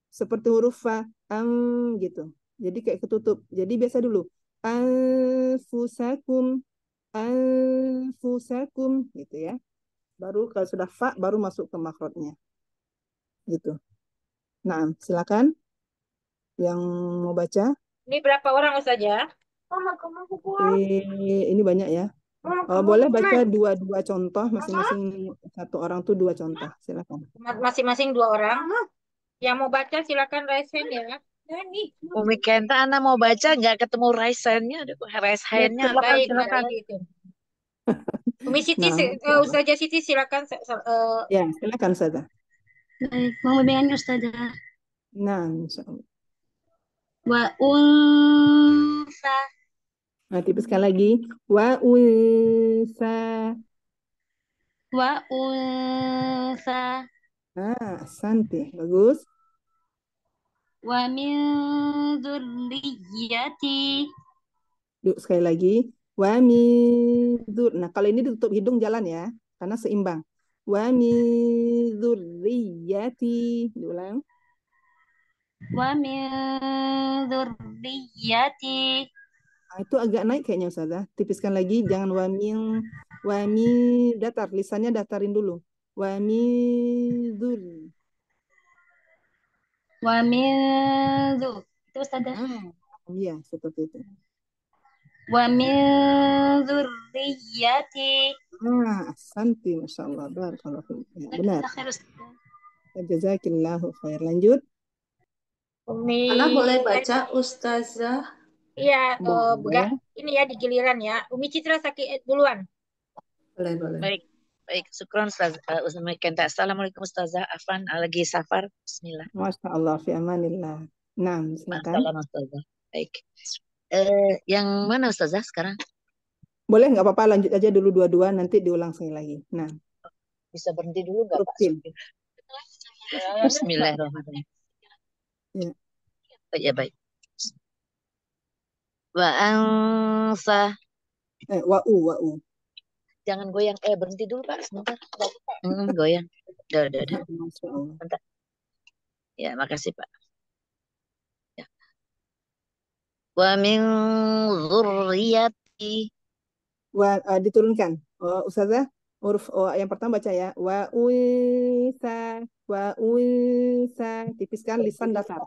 seperti huruf fa am gitu. Jadi kayak ketutup. Jadi biasa dulu. Anfusakum anfusakum gitu ya. Baru kalau sudah fa baru masuk ke makrotnya. Gitu. Nah, silakan yang mau baca. Ini berapa orang saja? Ya? Ini, ini banyak ya. Oh, boleh baca dua-dua contoh masing-masing satu orang tuh dua contoh silakan. Masing-masing dua orang. Yang mau baca silakan raise hand ya. Umi Kenta, Anna mau baca nggak ketemu raise hand-nya, raise iya, hand-nya. Baik, silakan. Gitu. Umi Siti, nah, eh, Ustazah Siti silakan. Uh, ya, silakan Ustazah. Baik, mau bimbingannya Ustazah. Nah, insya wa unsa nah tipe sekali lagi wa unsa wa unsa ah santai bagus wa min zurriyati Yuk sekali lagi wa min zur nah kalau ini ditutup hidung jalan ya karena seimbang wa min zurriyati diulang wa min ah, itu agak naik kayaknya Ustazah. Tipiskan lagi jangan wa min wa min datar lisannya datarin dulu. Wa min dzur. Wa min Itu Ustazah. Ah, iya, seperti itu. Wa min dzurriyyati. Ah, santi masyaallah barakallahu fiik. Ya, benar. Jazakillahu khair. Lanjut. Umi. Ana boleh baca Ustazah. Iya, uh, Ini ya di giliran ya. Umi Citra Saki duluan. Boleh, boleh. Baik. Baik, syukron ustazah uh, Ustaz eh, Assalamualaikum Ustazah Afan, lagi safar. Bismillah. Masya Allah, fi amanillah. Nah, silakan. Assalamualaikum Ustazah. Baik. Uh, yang mana Ustazah sekarang? Boleh nggak apa-apa lanjut aja dulu dua-dua, nanti diulang sekali lagi. Nah. Bisa berhenti dulu nggak Pak? Bismillahirrahmanirrahim. Ya. Oh, ya baik. Wa ansa. Eh, wa u, wa u. Jangan goyang. Eh, berhenti dulu, Pak. Sebentar. Hmm, goyang. Dah dah dah. Bentar. Ya, makasih, Pak. Ya. Wa min zurriyati. Wa, uh, diturunkan. Oh, Ustazah, huruf oh, yang pertama baca ya. Wa unsa, wa unsa. Tipiskan lisan dasar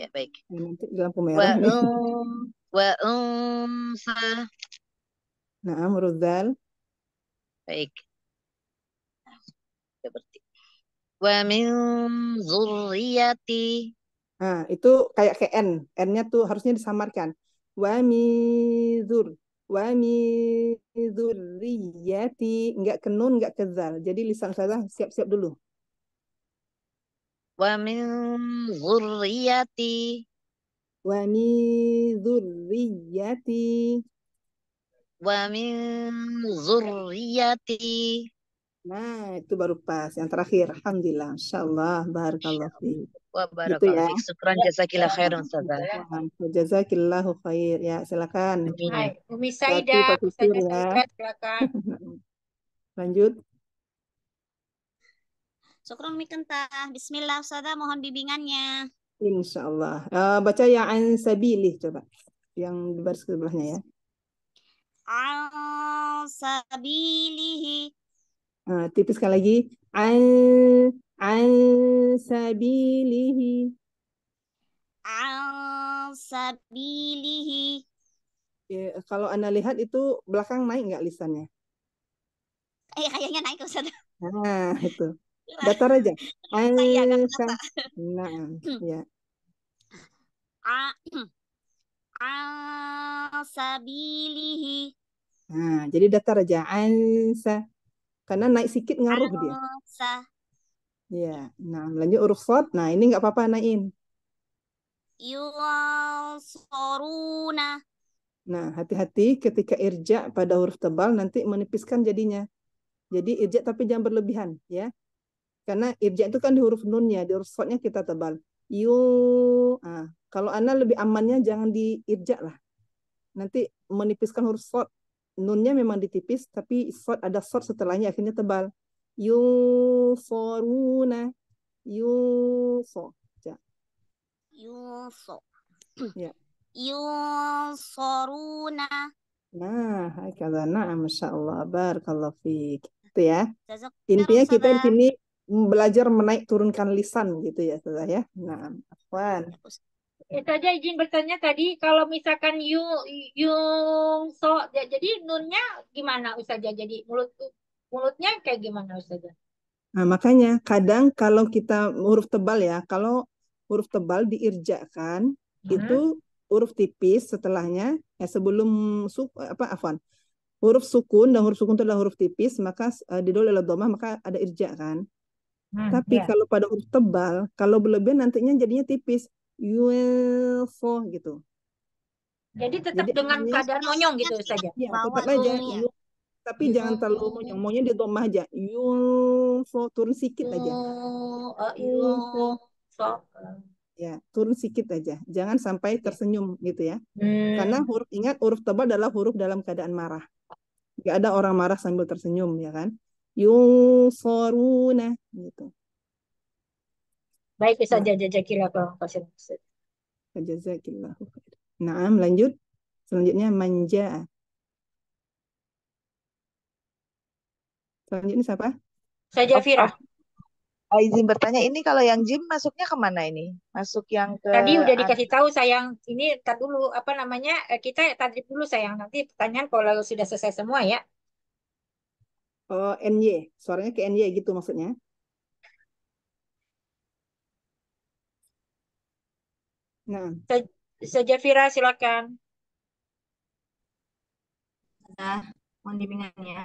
ya baik ya, nanti lampu merah wa um wa unsa um, nah murudal baik seperti wa min zurriyati nah itu kayak ke n n-nya tuh harusnya disamarkan wa min zur wa min zurriyati enggak kenun enggak kezal jadi lisan saya siap-siap dulu wa min dzurriyyati wa min dzurriyyati wa min Nah, itu baru pas. Yang terakhir, Alhamdulillah. Insyaallah, barakallah Wa barakallah gitu ya. fiik. Syukran jazakillah khairan, Ustazah. Jazakillahu khair. Ya, silakan. Umi ya. Saida. Silakan. Lanjut. Syukron mikentah. Bismillah Ustazah mohon bimbingannya. Insya Allah. Uh, eh, baca yang an sabilih coba. Yang di baris sebelahnya ya. An sabilih. Uh, eh, tipis sekali lagi. An an sabilih. An sabilihi. Ya, kalau Anda lihat itu belakang naik nggak lisannya? Eh, kayaknya naik Ustaz. Nah, ah, itu datar aja. Aisyah. Eh, kan. Nah, ya. Asabilihi. Nah, jadi datar aja. Ansa. Karena naik sikit ngaruh dia. Ansa. Ya, nah lanjut huruf sod. Nah, ini nggak apa-apa naikin. Yusoruna. Nah, hati-hati ketika irja pada huruf tebal nanti menipiskan jadinya. Jadi irja tapi jangan berlebihan ya. Karena irja itu kan di huruf nunnya, di huruf sotnya kita tebal. Yu. Ah, kalau Anda lebih amannya jangan di irja lah. Nanti menipiskan huruf sot. Nunnya memang ditipis, tapi sot ada sot setelahnya akhirnya tebal. Yu soruna. Yu so. ya Yu so. Ya. soruna. Nah, kata nah, masya Allah, kalau fiik. Itu ya. Intinya kita di sini belajar menaik turunkan lisan gitu ya saudara ya. Nah, Afwan. itu saja izin bertanya tadi kalau misalkan you you so ya, jadi nunnya gimana Ustazah jadi mulut mulutnya kayak gimana Ustazah? Nah, makanya kadang kalau kita huruf tebal ya, kalau huruf tebal diirjakan hmm. itu huruf tipis setelahnya ya sebelum su, apa afwan huruf sukun dan huruf sukun itu adalah huruf tipis maka uh, didol adalah domah maka ada irja kan Hmm, Tapi yeah. kalau pada huruf tebal, kalau berlebihan nantinya jadinya tipis. You will fall gitu. Jadi tetap Jadi, dengan kadar monyong gitu saja. Ya? Iya, tetap aja. Iya. tapi you, jangan hmm. terlalu monyong. Monyong di domah aja. You fall turun sedikit aja. Oh, oh, you iya. fall. Ya, turun sedikit aja. Jangan sampai tersenyum gitu ya. Hmm. Karena huruf ingat huruf tebal adalah huruf dalam keadaan marah. Gak ada orang marah sambil tersenyum ya kan? yungsoruna gitu. Baik, bisa nah. jazakillah kalau kasih maksud. Jazakillah. Naam, lanjut. Selanjutnya manja. Selanjutnya siapa? Saya Jafira. Oh, ah, ah. izin bertanya, ini kalau yang gym masuknya kemana ini? Masuk yang ke... Tadi udah dikasih tahu sayang, ini tar dulu, apa namanya, eh, kita tadi dulu sayang. Nanti pertanyaan kalau sudah selesai semua ya uh, eh, NY, suaranya ke NY gitu maksudnya. Nah. Saja Vira silakan. Nah, mohon dimingannya.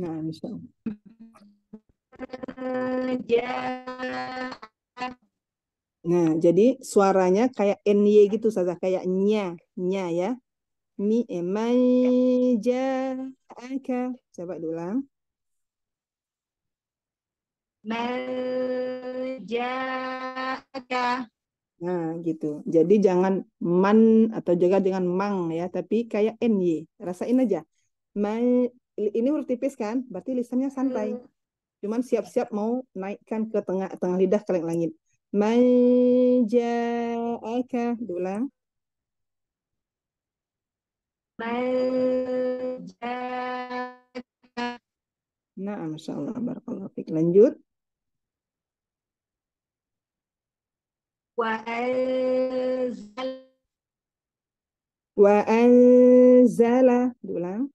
Nah, bisa. Nah, jadi suaranya kayak NY gitu saja, kayak nya, nya ya mi man aka coba diulang man Nah, gitu. Jadi jangan man atau juga dengan mang ya, tapi kayak ny. Rasain aja. Man, ini huruf tipis kan? Berarti lisannya santai. Hmm. Cuman siap-siap mau naikkan ke tengah tengah lidah ke langit. aka Diulang. Nah, Masya Allah, Barakallah. Fik. Lanjut. Wa anzala. Diulang.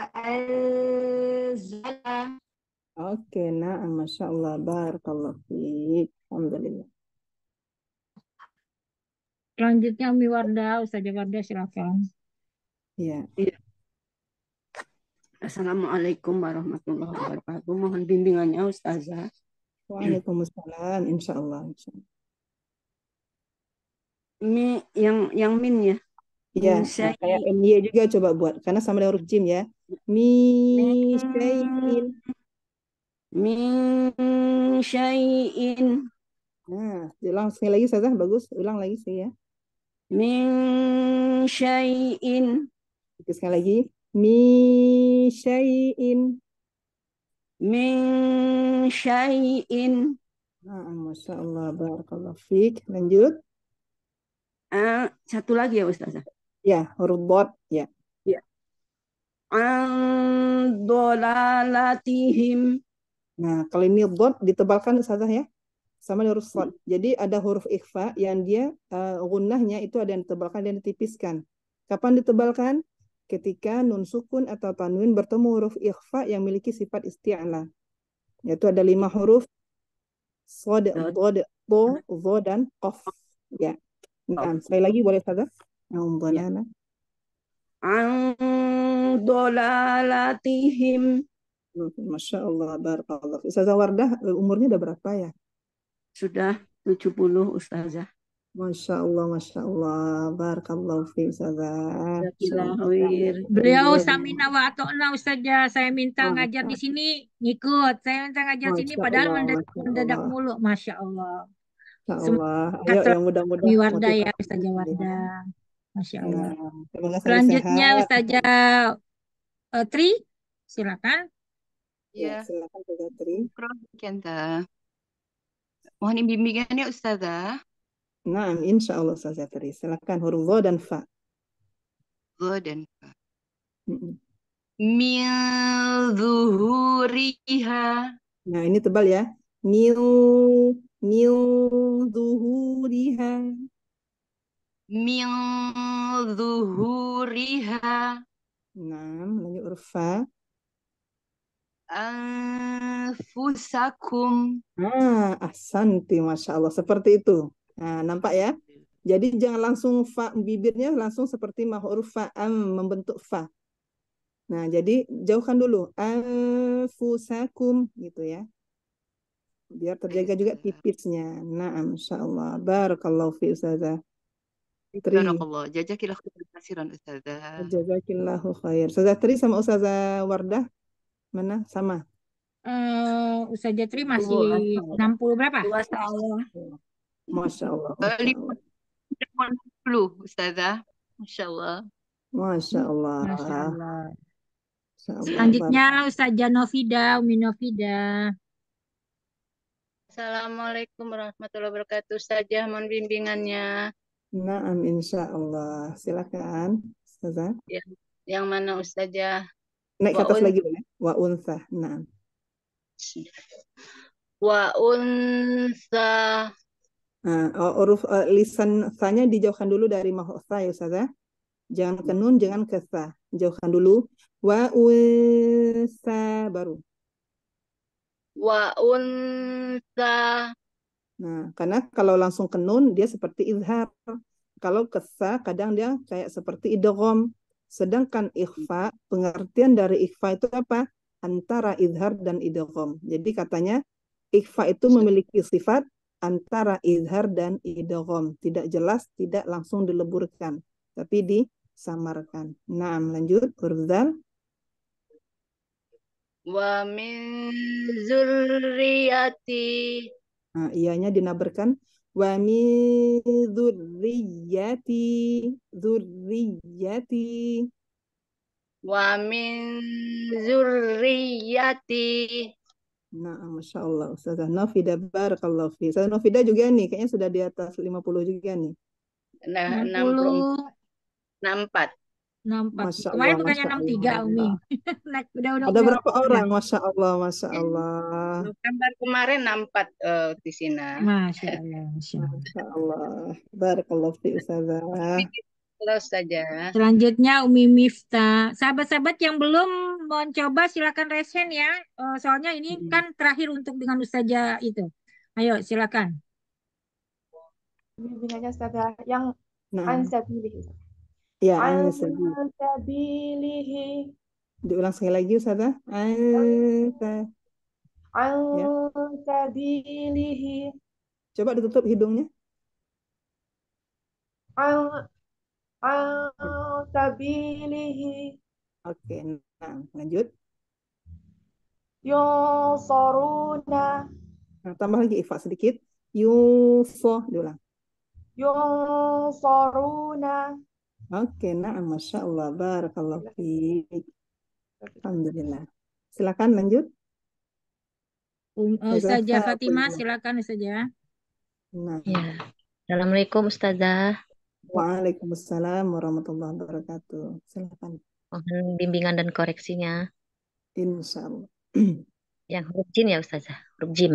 Oke, Oke, nah, Masya Allah, barakallah Fik. Alhamdulillah. Selanjutnya Miwarda, Ustazah Warda silakan. Iya. Ya. Assalamualaikum warahmatullahi wabarakatuh. Mohon bimbingannya Ustazah. Waalaikumsalam, insya Allah. Insya Mi, yang yang min ya. Iya, kayak MY juga coba buat karena sama dengan huruf jim ya. Mi syai'in. Min syai'in. Nah, ulang sekali lagi Ustazah, bagus. Ulang lagi sih ya min syai'in sekali lagi min syai'in min syai'in Nah, Masya Allah, Barakallah Fik. Lanjut. Uh, satu lagi ya Ustazah. Ya, huruf bot. Ya. Ya. dolalatihim. Nah, kalau ini bot ditebalkan Ustazah ya sama huruf sod. Jadi ada huruf ikhfa yang dia uh, eh, gunahnya itu ada yang ditebalkan dan ditipiskan. Kapan ditebalkan? Ketika nun sukun atau tanwin bertemu huruf ikhfa yang memiliki sifat isti'ala. Yaitu ada lima huruf sod, dod, to, dho, dan qaf. Ya. Nah, sekali lagi boleh saja. Alhamdulillah. Ya. dolalatihim Masya Allah, Barakallah. Ustazah Wardah eh, umurnya udah berapa ya? Sudah 70 Ustazah. Masya Allah, Masya Allah. Barakallahu fi Ustazah. Beliau iya. samina wa atokna Ustazah. Saya minta Masya ngajar di sini, ngikut. Saya minta ngajar di sini, padahal mendadak, mendadak mulu. Masya Allah. Masya Allah. Ayo yang mudah-mudahan. Wardah ya Ustazah Wardah. Masya iya. Allah. Ya, Selanjutnya sehat. Ustazah uh, Tri, silakan. Ya, ya silakan Ustazah Tri. Prof. Kenta. Mohon bimbingannya Ustazah. Nah, insya Allah Ustazah Teri. Silakan huruf Zho dan fa. Zho dan fa. mil -mm. zuhuriha. Nah, ini tebal ya. mil mil zuhuriha. mil zuhuriha. Nah, lanjut huruf fa anfusakum. Ah, asanti, masya Allah. Seperti itu. Nah, nampak ya? Jadi jangan langsung fa bibirnya langsung seperti huruf fa am membentuk fa. Nah, jadi jauhkan dulu anfusakum gitu ya. Biar terjaga juga tipisnya. Iya. Nah, masya Allah. Barakallahu fi ustazah. Tri. Barakallah. Jazakillahu khairan Ustazah. Jazakillahu khair. Ustazah Tri sama Ustazah Wardah Mana sama? Uh, Ustaz Jatri masih oh, 60 berapa? Eh, masya Allah. Masya Allah. Uh, Ustazah. Masya Allah. Masya Allah. Selanjutnya Ustaz novida Umi Novida. Assalamualaikum warahmatullahi wabarakatuh. Saja mohon bimbingannya. Naam insya Allah. Silakan Ustazah. Ya. Yang mana Ustazah? naik ke atas lagi boleh wa unsa nah wa unsa Nah, huruf uh, eh, lisan sanya dijauhkan dulu dari mahosa ya Ustazah. Jangan ke nun, jangan ke sa. Jauhkan dulu. Wa unsa baru. Wa unsa. Nah, karena kalau langsung ke nun dia seperti izhar. Kalau kesa kadang dia kayak seperti idgham. Sedangkan ikhfa, pengertian dari ikhfa itu apa? Antara idhar dan idogom. Jadi katanya ikhfa itu memiliki sifat antara idhar dan idogom. Tidak jelas, tidak langsung dileburkan, tapi disamarkan. Nah, lanjut Urzal. Wa min zurriyati. Nah, ianya dinabarkan wa min dzurriyyati dzurriyyati wa min dzurriyyati Nah, Masya Allah. Ustazah Novida, Barakallahu Fi. Ustazah Novida juga nih, kayaknya sudah di atas 50 juga nih. Nah, 60. 64. 64. Kemarin bukannya enam tiga, Umi. udah, Ada berapa orang? Masya Allah, Masya Allah. Gambar kemarin 64 empat eh, di sini. Masya Allah. Masya Allah. Masya Allah. Barakallah terus saja. Selanjutnya Umi Mifta. Sahabat-sahabat yang belum mencoba silakan resen ya. Eh, soalnya ini hmm. kan terakhir untuk dengan Ustazah itu. Ayo silakan. Bimbingannya Ustazah yang nah. Ya, al ya, sabilihi. Diulang sekali lagi Ustaz. Al. an ya. Coba ditutup hidungnya. Al. an Oke, nah lanjut. Yusoruna. Nah, tambah lagi Ifa sedikit. Yusoh diulang. Yusoruna. Oke, nah, masya Allah, barakallahu ya. fiik. Alhamdulillah. Silakan lanjut. Um, Ustazah Fatimah, silakan Ustazah. Nah. Ya. Assalamualaikum Ustazah. Waalaikumsalam warahmatullahi wabarakatuh. Silakan. Mohon bimbingan dan koreksinya. Insya Allah. Yang huruf jin ya Ustazah? Huruf jim.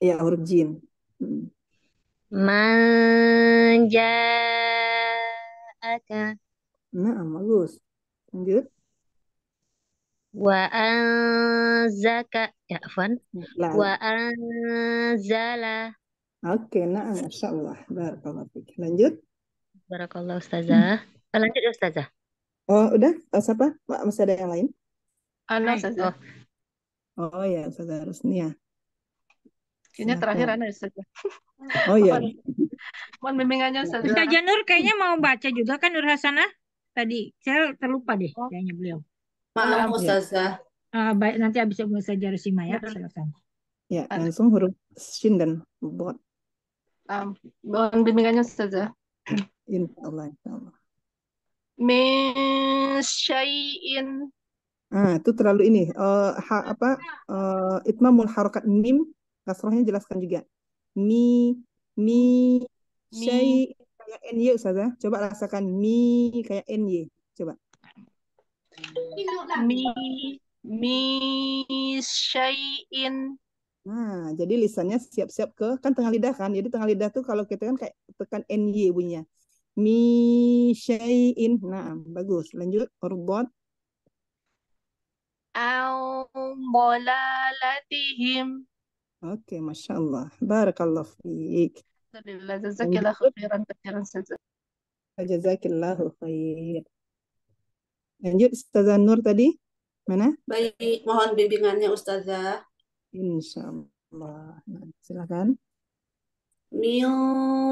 Ya, huruf jin. Hmm. Manja aka. Nah, bagus. Lanjut. Wa anzaka ya afwan. Wa anzala. Oke, okay, nah, insyaallah. Barakallahu fiik. Lanjut. Barakallahu ustazah. Hmm. Eh, lanjut ustazah. Oh, udah? Oh, siapa? Masih ada yang lain? Anak ah, oh, ustazah. Oh. oh ya, ustazah harus nih ya. Kayaknya terakhir Ana saja. Oh iya. Mohon bimbingannya Ustaz. Ustaz Janur kayaknya mau baca juga kan Nur Hasanah tadi. Saya terlupa deh oh. kayaknya beliau. Malam iya. Ustazah. Uh, baik nanti habis Ibu Ustazah Rusima ya. Iya. Silakan. Ya, langsung huruf shin dan bot. Um, mohon bimbingannya Ustazah. Insyaallah insyaallah. Min syai'in Ah, itu terlalu ini. Uh, ha, apa? Uh, itmamul harokat mim kasrohnya jelaskan juga mi mi, mi. kayak ny ustazah ya. coba rasakan mi kayak ny coba mi mi shayin Nah, jadi lisannya siap-siap ke kan tengah lidah kan. Jadi tengah lidah tuh kalau kita kan kayak tekan ny bunyinya. Mi shayin Nah, bagus. Lanjut urbot. Au latihim. اوكي ما شاء الله بارك الله فيك جزاك الله خيرا كثيرا جزاك الله خير lanjut Ustazah Nur tadi mana baik mohon bimbingannya Ustazah Insya Allah nah, silakan min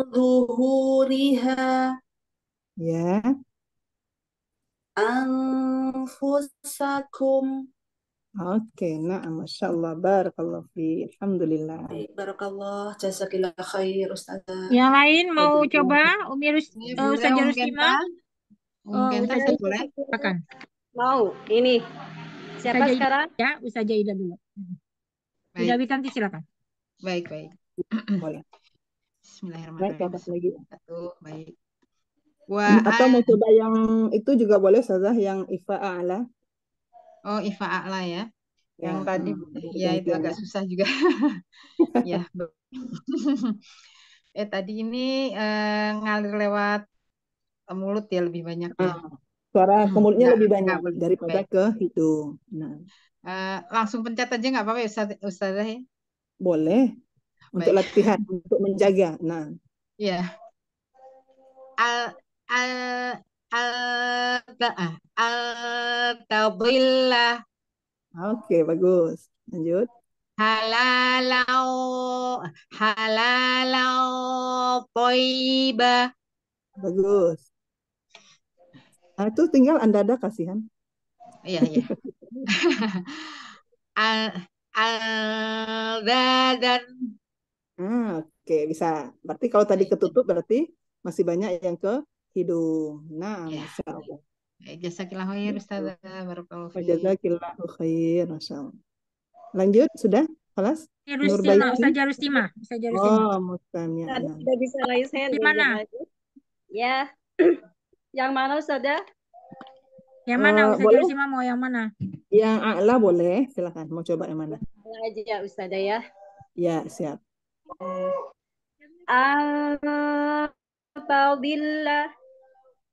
zuhuriha ya anfusakum Oke, okay, nah, masya Allah, barakallah fi, alhamdulillah. Barakallah, jazakillah khair, Ustazah. Yang lain mau Jadi, coba, Umi Rus, ya, uh, Ustazah Rusima? Mungkin oh, Ustazah boleh? Silakan. Mau, ini. Siapa Ustazah sekarang? Ya, Ustazah Ida dulu. Ida Witanti, silakan. Baik, baik. boleh. Bismillahirrahmanirrahim. Baik, Satu, baik. Wah, atau mau coba yang itu juga boleh, Ustazah, yang Ifa A'la. Oh, IFA lah ya. Yang oh, tadi oh. Iya, ya itu agak susah juga. ya. eh tadi ini eh, ngalir lewat eh, mulut ya lebih banyak ya. Ah, suara ke hmm, mulutnya nah, lebih banyak daripada baik. ke hidung. Nah. Eh, langsung pencet aja nggak apa-apa ya, Ustaz, Ustazah ya? Boleh. Untuk latihan, untuk menjaga. Nah. Iya. Al, al al ah, tabillah al Oke, okay, bagus. Lanjut. Halalau halalau poiba. Bagus. Nah, itu tinggal Anda ada kasihan. Iya, iya. al al dan ah, oke okay, bisa. Berarti kalau tadi iya, iya. ketutup berarti masih banyak yang ke hidung. Nah, ya. masya Allah. Eh, Jazakillah khair gitu. Ustazah Barakallahu oh, Jazakillahu khair Masya Allah. Lanjut sudah? Kelas? Ya, Rustima, Ustazah oh, Rustima. Ya, Ustazah Rustima. Oh, Mustam. Ya, ya. Sudah bisa lagi saya. Di mana? Ya. yang mana Ustazah? Yang mana uh, Ustazah mau yang mana? Yang A'la boleh, silakan. Mau coba yang mana? A'la aja ya ya. Ya, siap. Uh, Halalan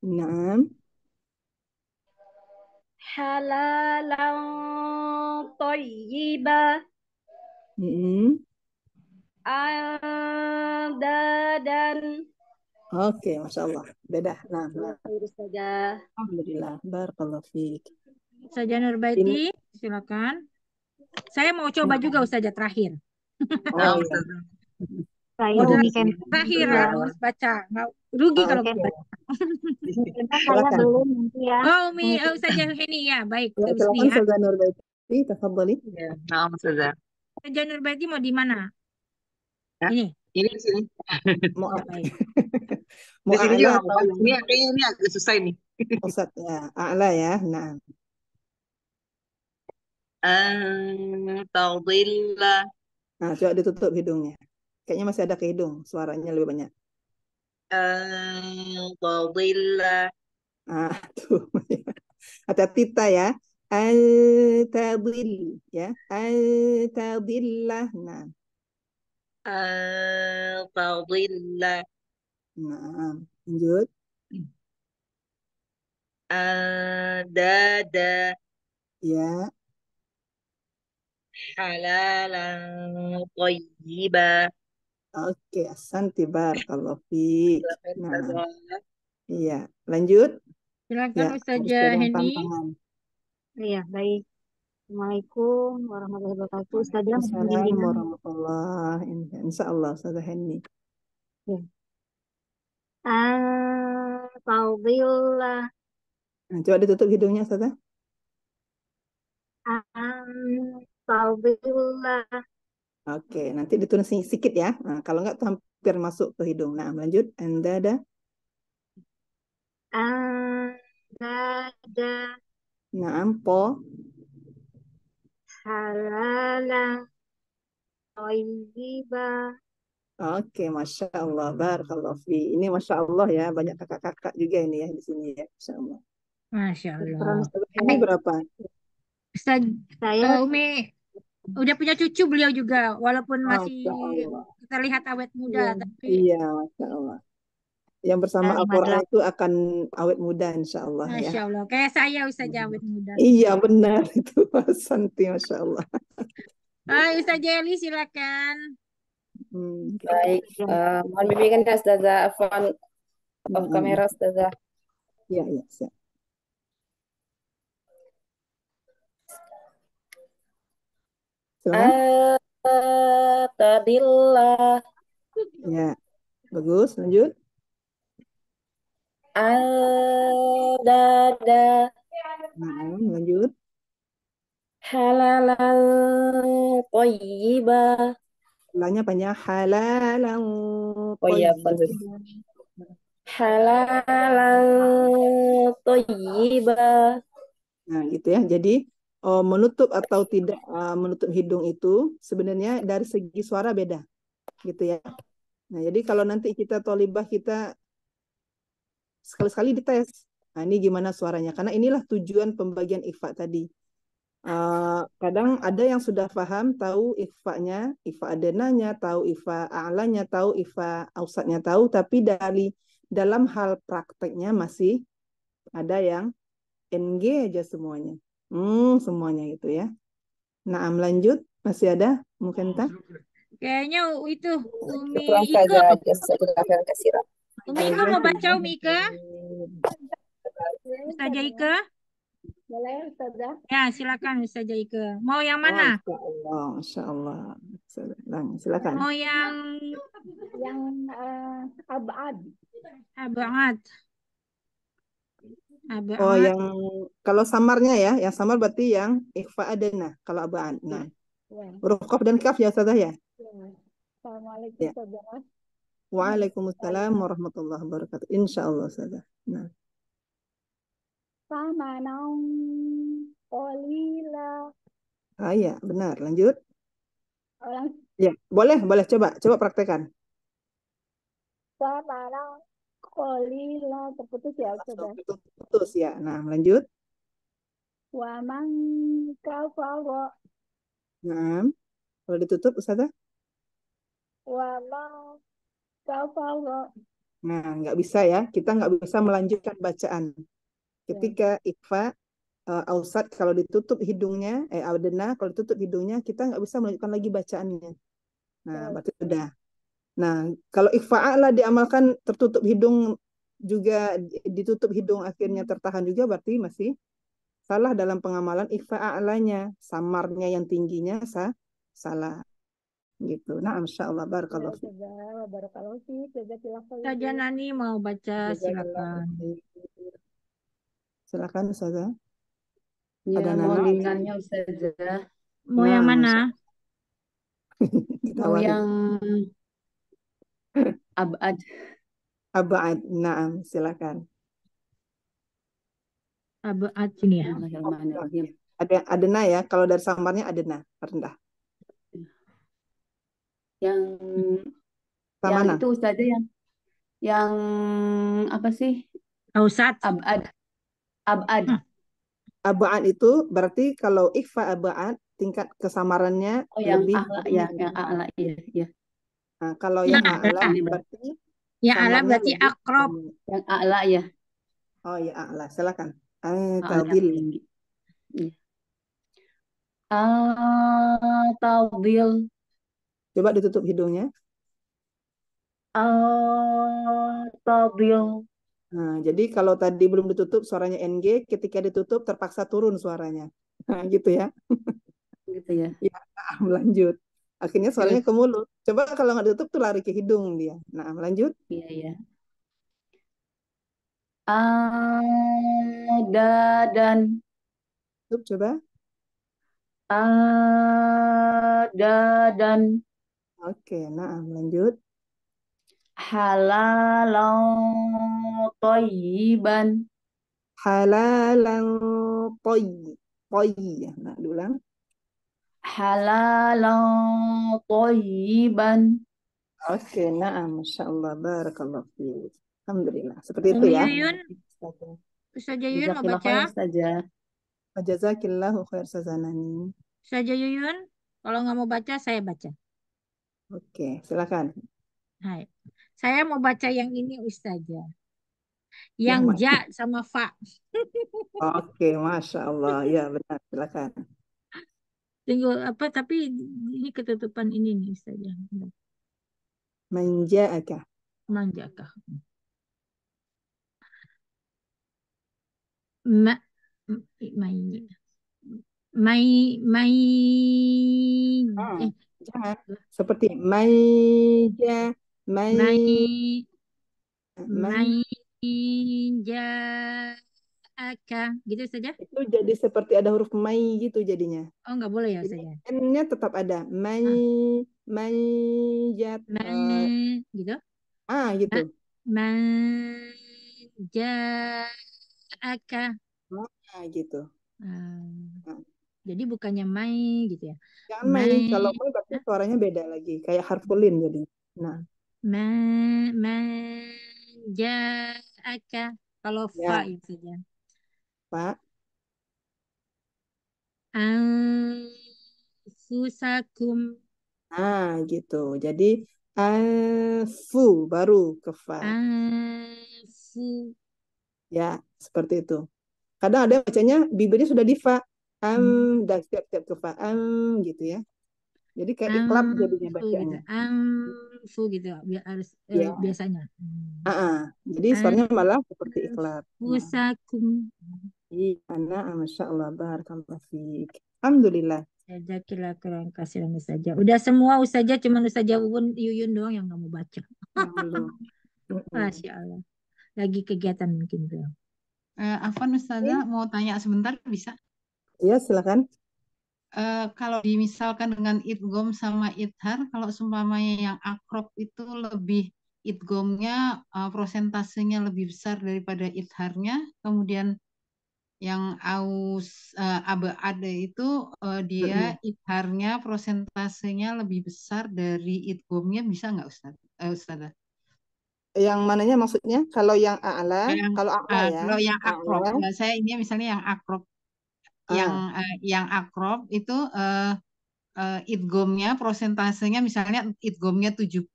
نعم حلالا طيبا عددا Oke, okay, masya Allah, beda. Nah, nah. saja. Alhamdulillah, barakallah fiik. Saja Nurbaiti, silakan. Saya mau coba juga Ustazah terakhir. Oh, iya. Selain oh, kan. iya. harus baca. rugi kalau gitu. baca. belum saja ya. oh, oh, Heni ya. Baik. Ya, Nurbaiti, tafadhali. Ya, Nurbaiti mau di mana? Ini. Ini Mau oh, apa? mau di Ini kayaknya ini agak susah ini. ya, a'la ya. Nah. Eh, nah, coba ditutup hidungnya. Kayaknya masih ada ke hidung, suaranya lebih banyak. Al Ah, tuh. Tita ya. Al-tadil ya. Al-tadillah. Nah. Al-tadillah. Nah, lanjut. Dada. Ya. Halalan tayyibah. Oke, okay, Bar kalau fi. Nah, iya, lanjut. Silakan ya, Ustazah Hendi. Iya, baik. Assalamualaikum warahmatullahi wabarakatuh. Ustazah Assalamualaikum warahmatullahi wabarakatuh. Insyaallah Ustazah Hendi. Ya. Ah, Nah, coba ditutup hidungnya Ustazah. Ah, Oke, okay, nanti ditulis sedikit ya. Nah, kalau enggak hampir masuk ke hidung. Nah, lanjut. Anda ada? Ada. Nah, po. Halala. Toyiba. Oke, okay, masya Allah, barakallah fi. Ini masya Allah ya, banyak kakak-kakak juga ini ya di sini ya, masya Allah. Masya Allah. Ini berapa? saya Umi udah punya cucu beliau juga walaupun masih terlihat awet muda ya, tapi iya masya Allah yang bersama Al-Quran itu akan awet muda insya Allah ya. masya ya. Allah kayak saya usaha awet muda iya benar itu Mas Santi masya Allah Hai Ustaz Jeli silakan hmm. baik uh, mohon bimbingan Ustazah Afwan off hmm. kamera Ustazah iya iya siap Atadillah. Ya, bagus. Lanjut. Adada. Nah, lanjut. Halalan toyiba. Halanya panjang. Ya? Halalan Oh iya, Halalan toyiba. Nah, gitu ya. Jadi uh, menutup atau tidak uh, menutup hidung itu sebenarnya dari segi suara beda gitu ya nah jadi kalau nanti kita tolibah kita sekali-sekali dites nah ini gimana suaranya karena inilah tujuan pembagian ikhfa tadi uh, kadang ada yang sudah paham tahu ikhfanya ikhfa adenanya tahu ikhfa a'lanya tahu ikhfa ausatnya tahu tapi dari dalam hal prakteknya masih ada yang NG aja semuanya Hmm, semuanya itu ya. Nah, lanjut. Masih ada? Mungkin tak? Kayaknya itu Umi Ika. Umi Ika mau baca Umi Ika? Ustazah Ika? Boleh Ustazah? Ya, silakan Ustazah Ika. Mau yang mana? Masya Allah, Masya Allah. Silakan. Mau yang yang uh, abad. Abad. Aba Oh, yang kalau samarnya ya, yang samar berarti yang ikhfa adana kalau aba'an. Nah. Ya. Huruf qaf dan kaf ya Ustazah ya? ya. Assalamualaikum ya. Ustazah. Waalaikumsalam warahmatullahi wabarakatuh. Insyaallah Ustazah. Nah. Sama naung qalila. Ah iya, benar. Lanjut. Orang. Ya, boleh, boleh coba, coba praktekan. Sama naung kolila terputus ya sudah. Ya? Terputus ya. Nah, lanjut. Wa man kafara. Nah, kalau ditutup Ustazah. Wa man kafara. Nah, nggak bisa ya. Kita nggak bisa melanjutkan bacaan. Ketika ikfa uh, e, ausat kalau ditutup hidungnya, eh audena kalau ditutup hidungnya kita nggak bisa melanjutkan lagi bacaannya. Nah, berarti udah Nah, kalau ikfa'ala diamalkan tertutup hidung juga ditutup hidung akhirnya tertahan juga berarti masih salah dalam pengamalan ikfa'alanya, samarnya yang tingginya sa salah. Gitu. Nah, insyaallah barakallahu fiik. Iya, barakallahu sih Saja Nani mau baca silakan. Silakan Ustazah. Ya, Ada mau Nani. Ustazah. Mau nah, yang mana? mau yang Abad. Abad. Naam, silakan. Abad sini ya. Ada adena ya. Kalau dari samarnya adena rendah. Yang Sama yang itu Ada yang yang apa sih? Ausat. Abad. Abad. Hmm. Abad itu berarti kalau ikhfa abad tingkat kesamarannya oh, yang lebih a'la, ya, ya yang a'la, ya, ya. Nah, kalau nah, yang ya, a'la nah, nah. berarti ya a'la berarti akrab. Yang a'la ya. Oh ya a'la, silakan. Eh, Atadil. Atadil. Hmm. Eh, Coba ditutup hidungnya. Atadil. Eh, nah, jadi kalau tadi belum ditutup suaranya NG, ketika ditutup terpaksa turun suaranya. Nah, gitu ya. Gitu ya. Ya, lanjut akhirnya soalnya ke mulut coba kalau nggak ditutup tuh lari ke hidung dia nah lanjut iya iya ada dan Tutup, coba ada dan oke nah lanjut halalang toyiban halalang toy toy nah diulang halalan thayyiban. Oke, okay, masyaallah, barakallahu fiik. Alhamdulillah. Seperti itu ya. Ustazah Yuyun mau baca? Ustazah, ya. Wajazakillahu khair sazanani. Ustazah Yuyun, kalau nggak mau baca saya baca. Oke, okay, silakan. Hai. Saya mau baca yang ini Ustazah. Ya. Yang, yang ja sama fa. Oke, okay, Masya Allah. Ya, benar. Silakan tunggu apa tapi ini ketutupan ini nih saja. Manja'aka. Manja'aka. Ma mai mai mai ah, eh. Ya. seperti mai ja mai mai mai ja Aka, gitu saja? Itu jadi seperti ada huruf mai gitu jadinya. Oh, nggak boleh ya saya. N-nya tetap ada. Mai, ah. mai, jat. Mai, eh, gitu? Ah, gitu. Mai, jat, aka. Ah, gitu. Hmm. Ah. Jadi bukannya mai gitu ya. Jangan mai, mai. kalau mai berarti suaranya beda lagi, kayak harfulin jadi. Nah. Ma, mai aka. Kalau ya. fa itu saja. Pak? Anfusakum. ah gitu. Jadi anfu baru ke fa. Anfu. Ya, seperti itu. Kadang ada bacanya bibirnya sudah di fa. Am hmm. dan setiap-setiap ke fa am gitu ya. Jadi kayak um, iklab jadinya fu Gitu. Um, gitu harus yeah. eh, ya. biasanya. Hmm. Uh -uh. Jadi suaranya malah seperti ikhlas Musakum. Nah. Iya, nah, masya Allah, barakallah fiik. Alhamdulillah. Jazakallah khairan kasiran saja. Udah semua usaja, cuma usaja Uun Yuyun doang yang kamu baca. Belum. Masya Allah. Lagi kegiatan mungkin belum. Eh Afan Ustazah ya. mau tanya sebentar bisa? Iya, silakan. Uh, kalau dimisalkan dengan idgom sama idhar, kalau seumpamanya yang akrob itu lebih idgomnya uh, eh, prosentasenya lebih besar daripada idharnya, kemudian yang aus uh, ada itu uh, dia hmm. prosentasenya lebih besar dari idgomnya bisa nggak Ustaz? Uh, eh, Ustazah? Yang mananya maksudnya? Kalau yang a'la, kalau a'la uh, ya. Kalau yang akrob, nah, ya. saya ini misalnya yang akrob. Uh. Ah. Yang uh, yang akrob itu uh, uh, idgomnya prosentasenya misalnya idgomnya 70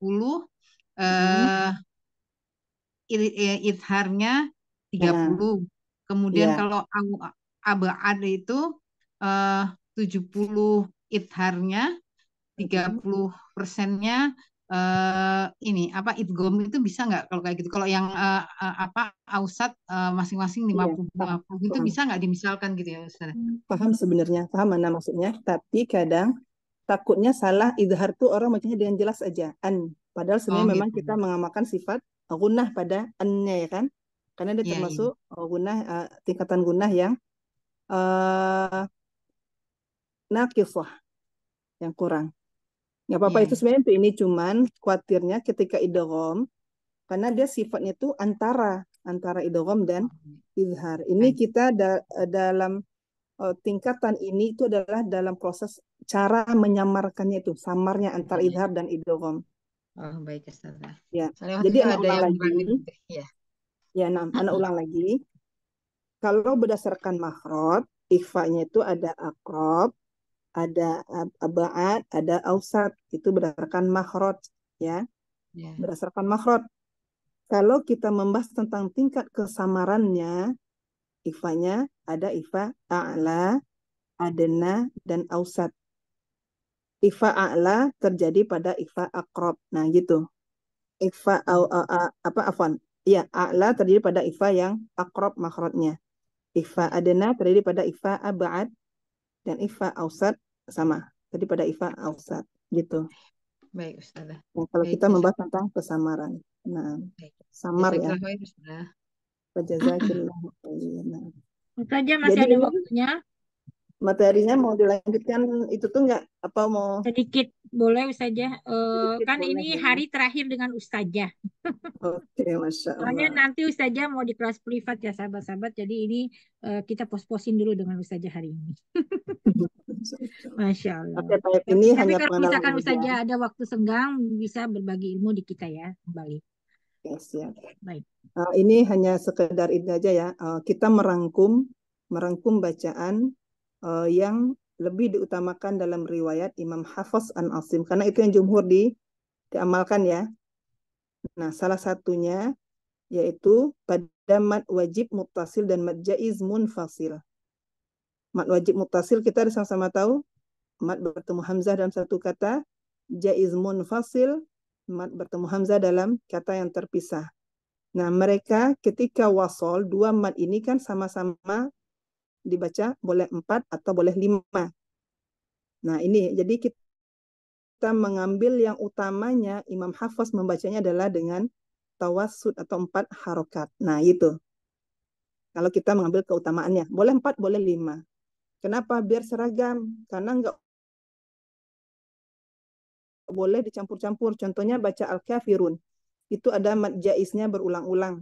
eh uh, hmm. idharnya 30. Ya. Kemudian yeah. kalau abad itu eh, uh, 70 tiga 30 persennya uh, ini apa idgom itu bisa nggak kalau kayak gitu? Kalau yang uh, uh, apa ausat uh, masing-masing 50 yeah, 50 itu bisa nggak dimisalkan gitu ya Ustaz? Hmm. Paham sebenarnya, paham mana maksudnya, tapi kadang takutnya salah idhar tuh orang macamnya dengan jelas aja an padahal sebenarnya oh, memang gitu. kita mengamalkan sifat gunah pada annya ya kan karena dia iya, iya. termasuk yeah. Oh, guna uh, eh, tingkatan guna yang uh, eh, nakifah yang kurang. Nggak apa-apa yeah. itu iya. sebenarnya ini cuman khawatirnya ketika idgham karena dia sifatnya itu antara antara idgham dan oh. izhar. Ini kita da eh, dalam uh, tingkatan ini itu adalah dalam proses cara menyamarkannya itu samarnya antara idhar dan idgham. Oh, baik Ustazah. Ya. Jadi ada yang lagi. Ya. Ya, nah, hmm. anak ulang lagi. Kalau berdasarkan makrot, ikhfanya itu ada akrob, ada abaat, ada ausat. Itu berdasarkan makrot, ya. Yeah. Berdasarkan makrot. Kalau kita membahas tentang tingkat kesamarannya, ifanya ada ifa a'la, adena, dan ausat. Ifa a'la terjadi pada ifa akrob. Nah, gitu. Ifa apa afan ya a'la terdiri pada ifa yang akrob makrotnya. Ifa adena terdiri pada ifa abad dan ifa ausat sama. Terdiri pada ifa ausat gitu. Baik, Ustazah. Nah, kalau Baik, kita Ustazah. membahas tentang kesamaran. Nah, Baik. samar ya. Baik, Ustazah. Ustazah masih Jadi, ada waktunya materinya mau dilanjutkan itu tuh nggak apa mau sedikit boleh saja uh, eh, kan boleh. ini hari terakhir dengan ustazah oke okay, masya Allah soalnya nanti ustazah mau di kelas privat ya sahabat-sahabat jadi ini uh, kita pos-posin dulu dengan ustazah hari ini masya Allah oke, baik. ini tapi hanya kalau misalkan ustazah ada waktu senggang bisa berbagi ilmu di kita ya kembali yes, ya. baik uh, ini hanya sekedar ini aja ya uh, kita merangkum merangkum bacaan uh, yang lebih diutamakan dalam riwayat Imam Hafiz an Asim karena itu yang jumhur di diamalkan ya. Nah, salah satunya yaitu pada mat wajib mutasil dan mat jaiz munfasil. Mat wajib mutasil kita harus sama-sama tahu mat bertemu hamzah dalam satu kata, jaiz munfasil mat bertemu hamzah dalam kata yang terpisah. Nah, mereka ketika wasol dua mat ini kan sama-sama dibaca boleh empat atau boleh lima. Nah ini jadi kita mengambil yang utamanya Imam Hafiz membacanya adalah dengan tawasud atau empat harokat. Nah itu kalau kita mengambil keutamaannya boleh empat boleh lima. Kenapa? Biar seragam karena enggak boleh dicampur-campur. Contohnya baca Al-Kafirun itu ada mad jaisnya berulang-ulang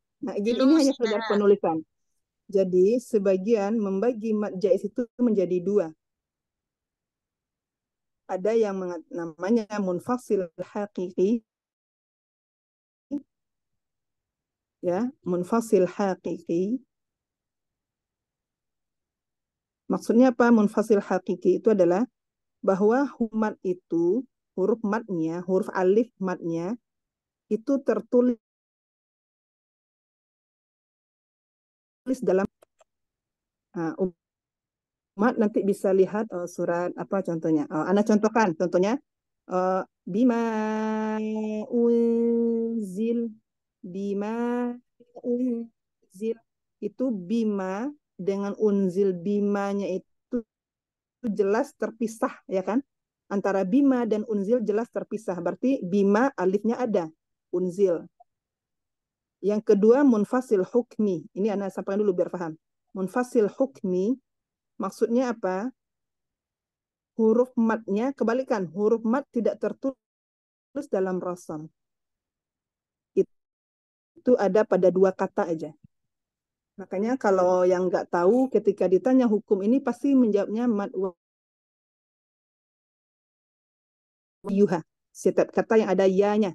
Nah, ini hanya sekedar nah. penulisan. Jadi, sebagian membagi mad jais itu menjadi dua. Ada yang namanya munfasil haqiqi. Ya, munfasil haqiqi. Maksudnya apa? Munfasil hakiki itu adalah bahwa humat itu, huruf matnya, huruf alif matnya, itu tertulis tulis dalam uh, umat nanti bisa lihat uh, surat apa contohnya. Uh, Anda contohkan contohnya uh, bima unzil bima unzil itu bima dengan unzil bimanya itu, itu jelas terpisah ya kan antara bima dan unzil jelas terpisah berarti bima alifnya ada unzil yang kedua munfasil hukmi. Ini anak sampaikan dulu biar paham. Munfasil hukmi maksudnya apa? Huruf matnya kebalikan. Huruf mat tidak tertulis dalam rosam. Itu ada pada dua kata aja. Makanya kalau yang nggak tahu ketika ditanya hukum ini pasti menjawabnya mat yuha. Setiap kata yang ada ya-nya.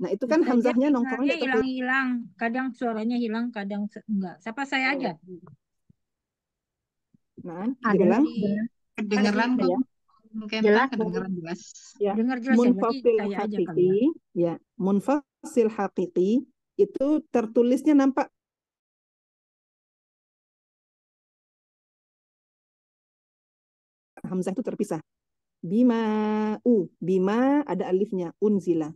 Nah, itu kan Bisa hamzahnya nongkrongnya hilang-hilang. Kadang suaranya hilang, kadang enggak. Siapa saya aja? Iya. Nah, hilang. Kedengeran kok. Ya. Mungkin jelas, kedengeran jelas. Ya. Dengar jelas ya, munfasil ya, hakiki, ya. Munfasil hakiki itu tertulisnya nampak Hamzah itu terpisah. Bima u, bima ada alifnya, unzila.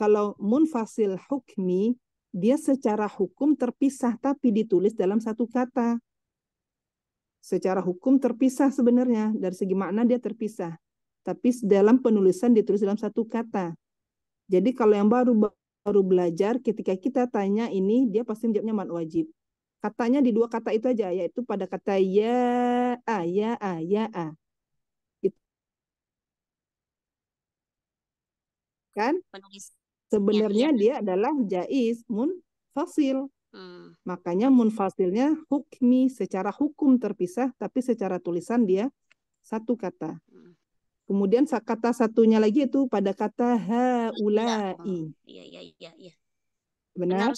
Kalau munfasil hukmi, dia secara hukum terpisah tapi ditulis dalam satu kata. Secara hukum terpisah sebenarnya, dari segi makna dia terpisah. Tapi dalam penulisan ditulis dalam satu kata. Jadi kalau yang baru baru belajar, ketika kita tanya ini, dia pasti menjawabnya man wajib. Katanya di dua kata itu aja, yaitu pada kata ya, a, ya, a, ya, a. Kan? Penulis Iya, Sebenarnya iya. dia adalah jais mun fasil, hmm. Makanya mun fasilnya hukmi secara hukum terpisah, tapi secara tulisan dia satu kata. Hmm. Kemudian kata satunya lagi itu pada kata iya. haulai. Oh, iya, iya, iya, iya. Benar.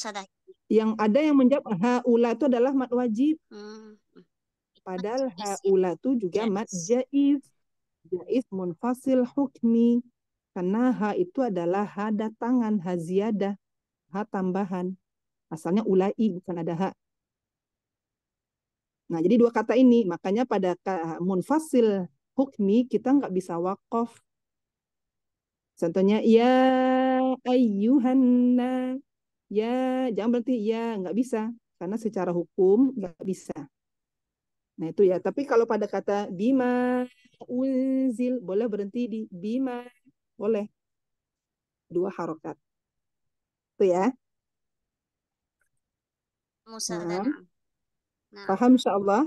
yang ada yang menjawab haula itu adalah mat wajib. Hmm. Padahal haula itu juga mad jaiz. Jaiz munfasil hukmi. Karena ha itu adalah ha datangan, ha ziyadah, ha tambahan. Asalnya ulai bukan ada ha. Nah, jadi dua kata ini, makanya pada munfasil hukmi kita nggak bisa wakof. Contohnya ya ayyuhanna ya jangan berhenti ya nggak bisa karena secara hukum nggak bisa. Nah itu ya. Tapi kalau pada kata bima unzil boleh berhenti di bima boleh dua harokat itu ya Musa Nah. nah. Paham insya Allah?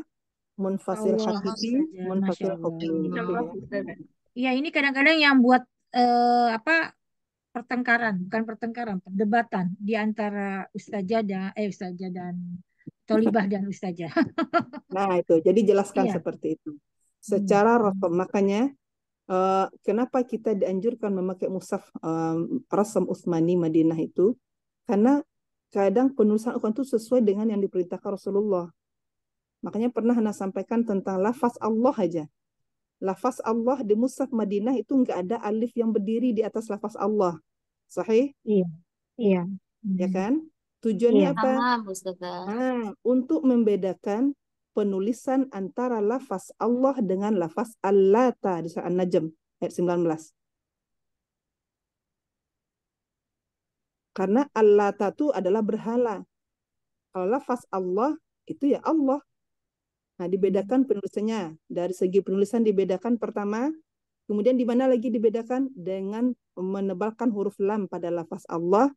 Munfasil hakiki, munfasil Ya ini kadang-kadang yang buat eh, apa pertengkaran, bukan pertengkaran, perdebatan di antara ustazah dan eh ustazah dan tolibah dan ustazah. nah itu, jadi jelaskan ya. seperti itu. Hmm. Secara hmm. rotom makanya Eh, kenapa kita dianjurkan memakai musaf um, eh, Rasam Utsmani Madinah itu? Karena kadang penulisan Al-Quran itu sesuai dengan yang diperintahkan Rasulullah. Makanya pernah Hana sampaikan tentang lafaz Allah aja. Lafaz Allah di musaf Madinah itu enggak ada alif yang berdiri di atas lafaz Allah. Sahih? Iya. Iya. Ya hmm. kan? Tujuannya iya. apa? Ah, untuk membedakan penulisan antara lafaz Allah dengan lafaz Allata di surah An-Najm ayat 19. Karena Allata itu adalah berhala. Kalau lafaz Allah itu ya Allah. Nah, dibedakan penulisannya. Dari segi penulisan dibedakan pertama, kemudian di mana lagi dibedakan dengan menebalkan huruf lam pada lafaz Allah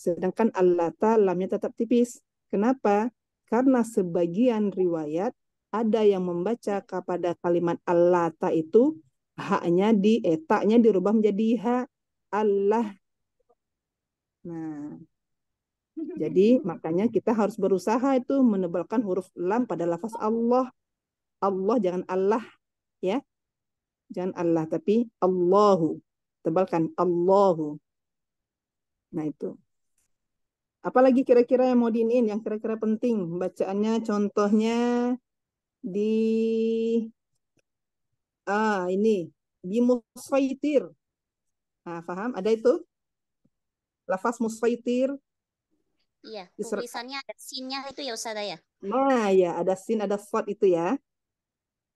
sedangkan allata lamnya tetap tipis. Kenapa? karena sebagian riwayat ada yang membaca kepada kalimat Allah allata itu haknya di etaknya eh, dirubah menjadi ha Allah. Nah, jadi makanya kita harus berusaha itu menebalkan huruf lam pada lafaz Allah. Allah jangan Allah ya. Jangan Allah tapi Allahu. Tebalkan Allahu. Nah itu. Apalagi kira-kira yang mau diinin, yang kira-kira penting bacaannya, contohnya di ah ini di musfaitir. Nah, paham? Ada itu? Lafaz musfaitir. Iya, tulisannya ada sinnya itu ya Ustaz ya? Nah, ya ada sin, ada fat itu ya.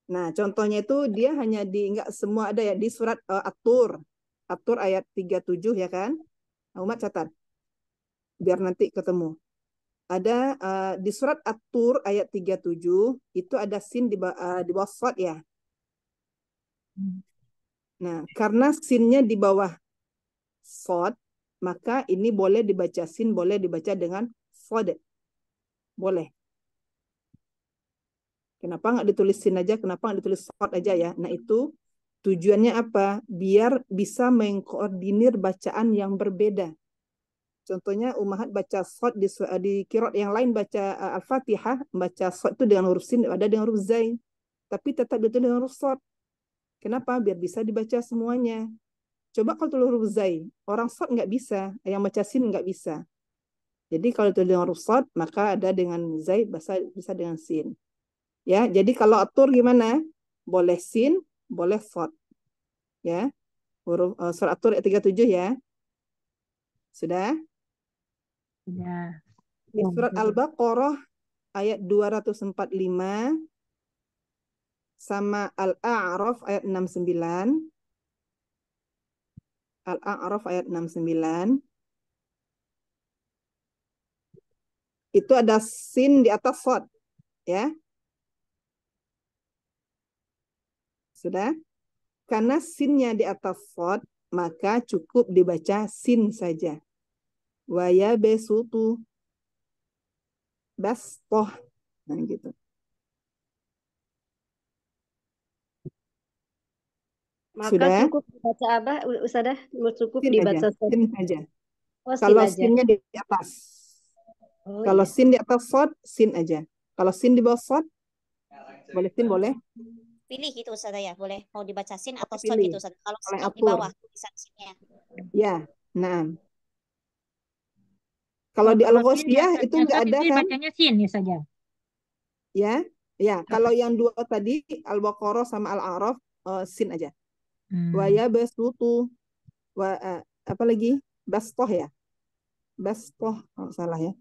Nah, contohnya itu dia hanya di enggak semua ada ya di surat uh, eh, atur ayat tiga tujuh ayat 37 ya kan? Nah, umat catat biar nanti ketemu. Ada uh, di surat At-Tur ayat 37 itu ada sin di uh, di sod ya. Hmm. Nah, karena sinnya di bawah sod, maka ini boleh dibaca sin, boleh dibaca dengan sod. Boleh. Kenapa nggak ditulis sin aja, kenapa nggak ditulis sod aja ya? Nah, itu tujuannya apa? Biar bisa mengkoordinir bacaan yang berbeda Contohnya Umahat baca sod di, di kirot yang lain baca uh, Al-Fatihah, baca sod itu dengan huruf sin, ada dengan huruf zain. Tapi tetap itu dengan huruf sod. Kenapa? Biar bisa dibaca semuanya. Coba kalau tulis huruf zain, orang sod nggak bisa, yang baca sin nggak bisa. Jadi kalau itu dengan huruf sod, maka ada dengan zain, bisa, bisa dengan sin. Ya, jadi kalau atur gimana? Boleh sin, boleh sod. Ya, huruf uh, surat atur 37 ya. Sudah? Ya. Di iya, surat Al-Baqarah ayat 245 sama Al-A'raf ayat 69. Al-A'raf ayat 69. Itu ada sin di atas sod, ya. Sudah? Karena sinnya di atas sod, maka cukup dibaca sin saja waya besutu toh dan nah, gitu. Maka Sudah? Ya? cukup dibaca abah, usada cukup sin dibaca aja. Sin aja. Oh, Kalau sin sinnya di atas. Oh, Kalau iya. sin di atas sod, sin aja. Kalau sin di bawah sod, boleh sin boleh. Pilih gitu usada ya, boleh mau dibaca sin atau sod gitu usada Kalau sin di bawah tulisan sinnya. Ya, nah. Kalau di al ya, itu enggak ada kan? Bacanya sin ya saja. Ya, ya. Kalau yang dua tadi al-baqarah sama al-a'raf uh, eh, sin aja. Hmm. ya basutu wa uh, apa lagi? Bastoh ya. Bastoh kalau oh, salah ya.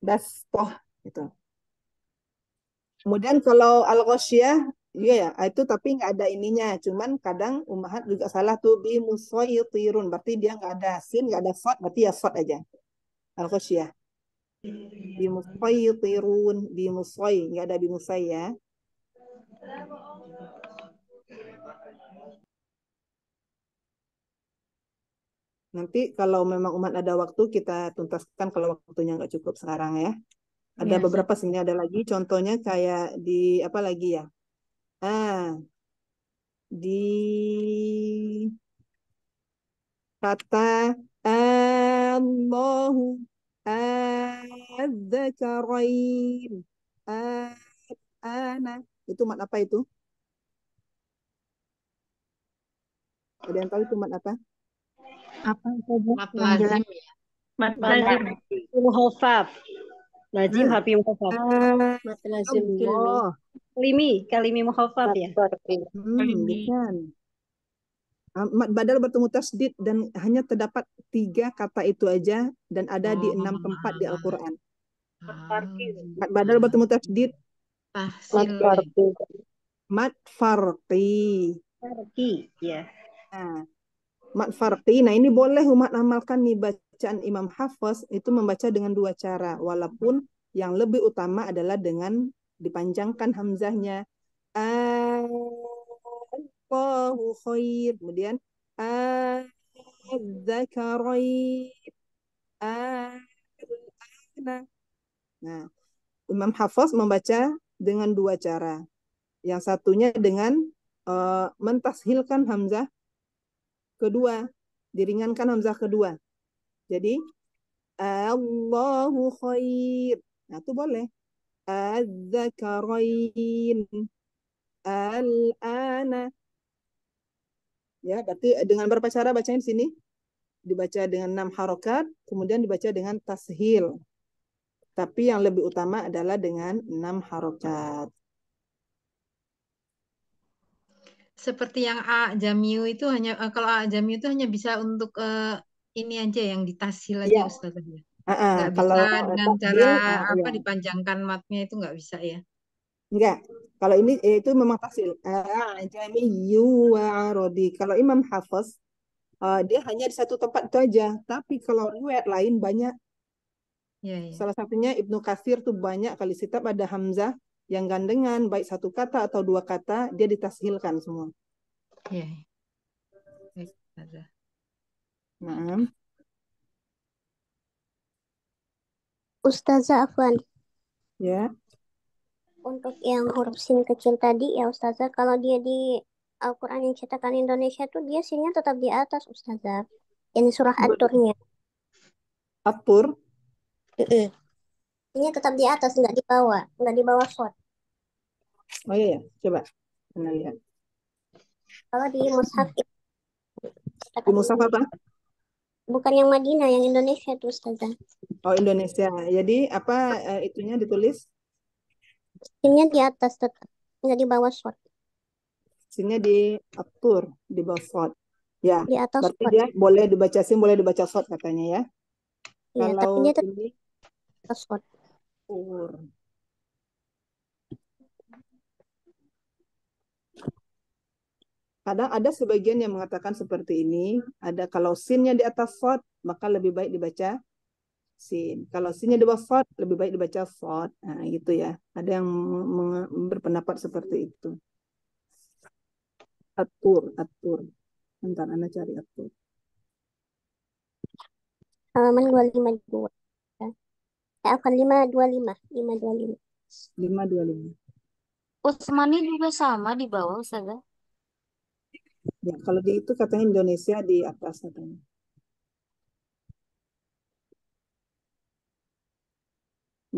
Bastoh itu. Kemudian kalau al-ghasyiyah Iya ya, ah, itu tapi nggak ada ininya. Cuman kadang umahat juga salah tuh bi tirun. Berarti dia nggak ada sin, nggak ada fat, berarti ya fat aja. al ya. Bi tirun, bi musoy, nggak ada bi musoy ya. Nanti kalau memang umat ada waktu kita tuntaskan kalau waktunya nggak cukup sekarang ya. Ada ya, beberapa sini ada lagi contohnya kayak di apa lagi ya? ah di kata Allahu adzakarain ana itu mat apa itu ada yang tahu itu mat apa apa itu ya. mat lazim mat lazim Lazim hmm. harfi mukhafaf. Mad ah. lazim kilmi. Kalimi, kalimi mukhafaf ya. Hmm, ah, Mad badal bertemu tasdid dan hanya terdapat tiga kata itu aja dan ada di enam ah. tempat di Al-Quran. Mad badal bertemu tasdid. Mad farqi. Mad farqi. Farqi, ya. Nah, mad farqi. Nah ini boleh umat amalkan nih baca bacaan Imam Hafiz itu membaca dengan dua cara, walaupun yang lebih utama adalah dengan dipanjangkan hamzahnya. Allahu khair. Kemudian al Nah, Imam Hafiz membaca dengan dua cara. Yang satunya dengan uh, mentashilkan hamzah kedua, diringankan hamzah kedua. Jadi Allahu khair. Nah, itu boleh. Adzakarain. Al-ana. Ya, berarti dengan berapa cara bacanya di sini? Dibaca dengan enam harokat, kemudian dibaca dengan tashil. Tapi yang lebih utama adalah dengan enam harokat. Seperti yang A Jamiu itu hanya eh, kalau A Jamiu itu hanya bisa untuk uh, ini aja yang ditasil aja iya. ya. Ustazah. Uh, uh, gak kalau bisa dengan cara uh, apa ya. dipanjangkan matnya itu nggak bisa ya? Enggak. Kalau ini eh, itu memang tasil. Uh, Kalau Imam Hafiz uh, dia hanya di satu tempat itu aja. Tapi kalau riwayat lain banyak. Ya, ya. Salah satunya Ibnu Kasir tuh banyak kali sitap ada Hamzah yang gandengan baik satu kata atau dua kata dia ditashilkan semua. Ya. ya. Naam. Ustazah Afwan. Ya. Untuk yang huruf sin kecil tadi ya Ustazah, kalau dia di Al-Quran yang cetakan Indonesia tuh dia sinnya tetap di atas Ustazah. Ini surah aturnya. Atur? uh Ini tetap di atas, nggak di bawah, nggak di bawah short. Oh iya, iya. coba kita lihat. Kalau di mushaf di mushaf apa? bukan yang Madinah, yang Indonesia itu Ustazah. Oh, Indonesia. Jadi apa uh, itunya ditulis? Sinnya di atas tetap, nggak di bawah short. Sinnya di atur, di bawah short. Ya. Di atas Berarti dia boleh dibaca sin, boleh dibaca short katanya ya. ya Kalau tapi dia tetap ini atas short. Kadang ada sebagian yang mengatakan seperti ini, ada kalau sinnya di atas sod, maka lebih baik dibaca sin. Kalau sinnya di bawah sod, lebih baik dibaca sod. Nah, gitu ya. Ada yang berpendapat seperti itu. Atur, atur. Bentar, Anda cari atur. Halaman dua Ya, akan lima lima eh, lima lima dua dua lima dua lima Usmani juga sama di bawah, Ustazah? Ya, kalau di itu katanya Indonesia di atas katanya.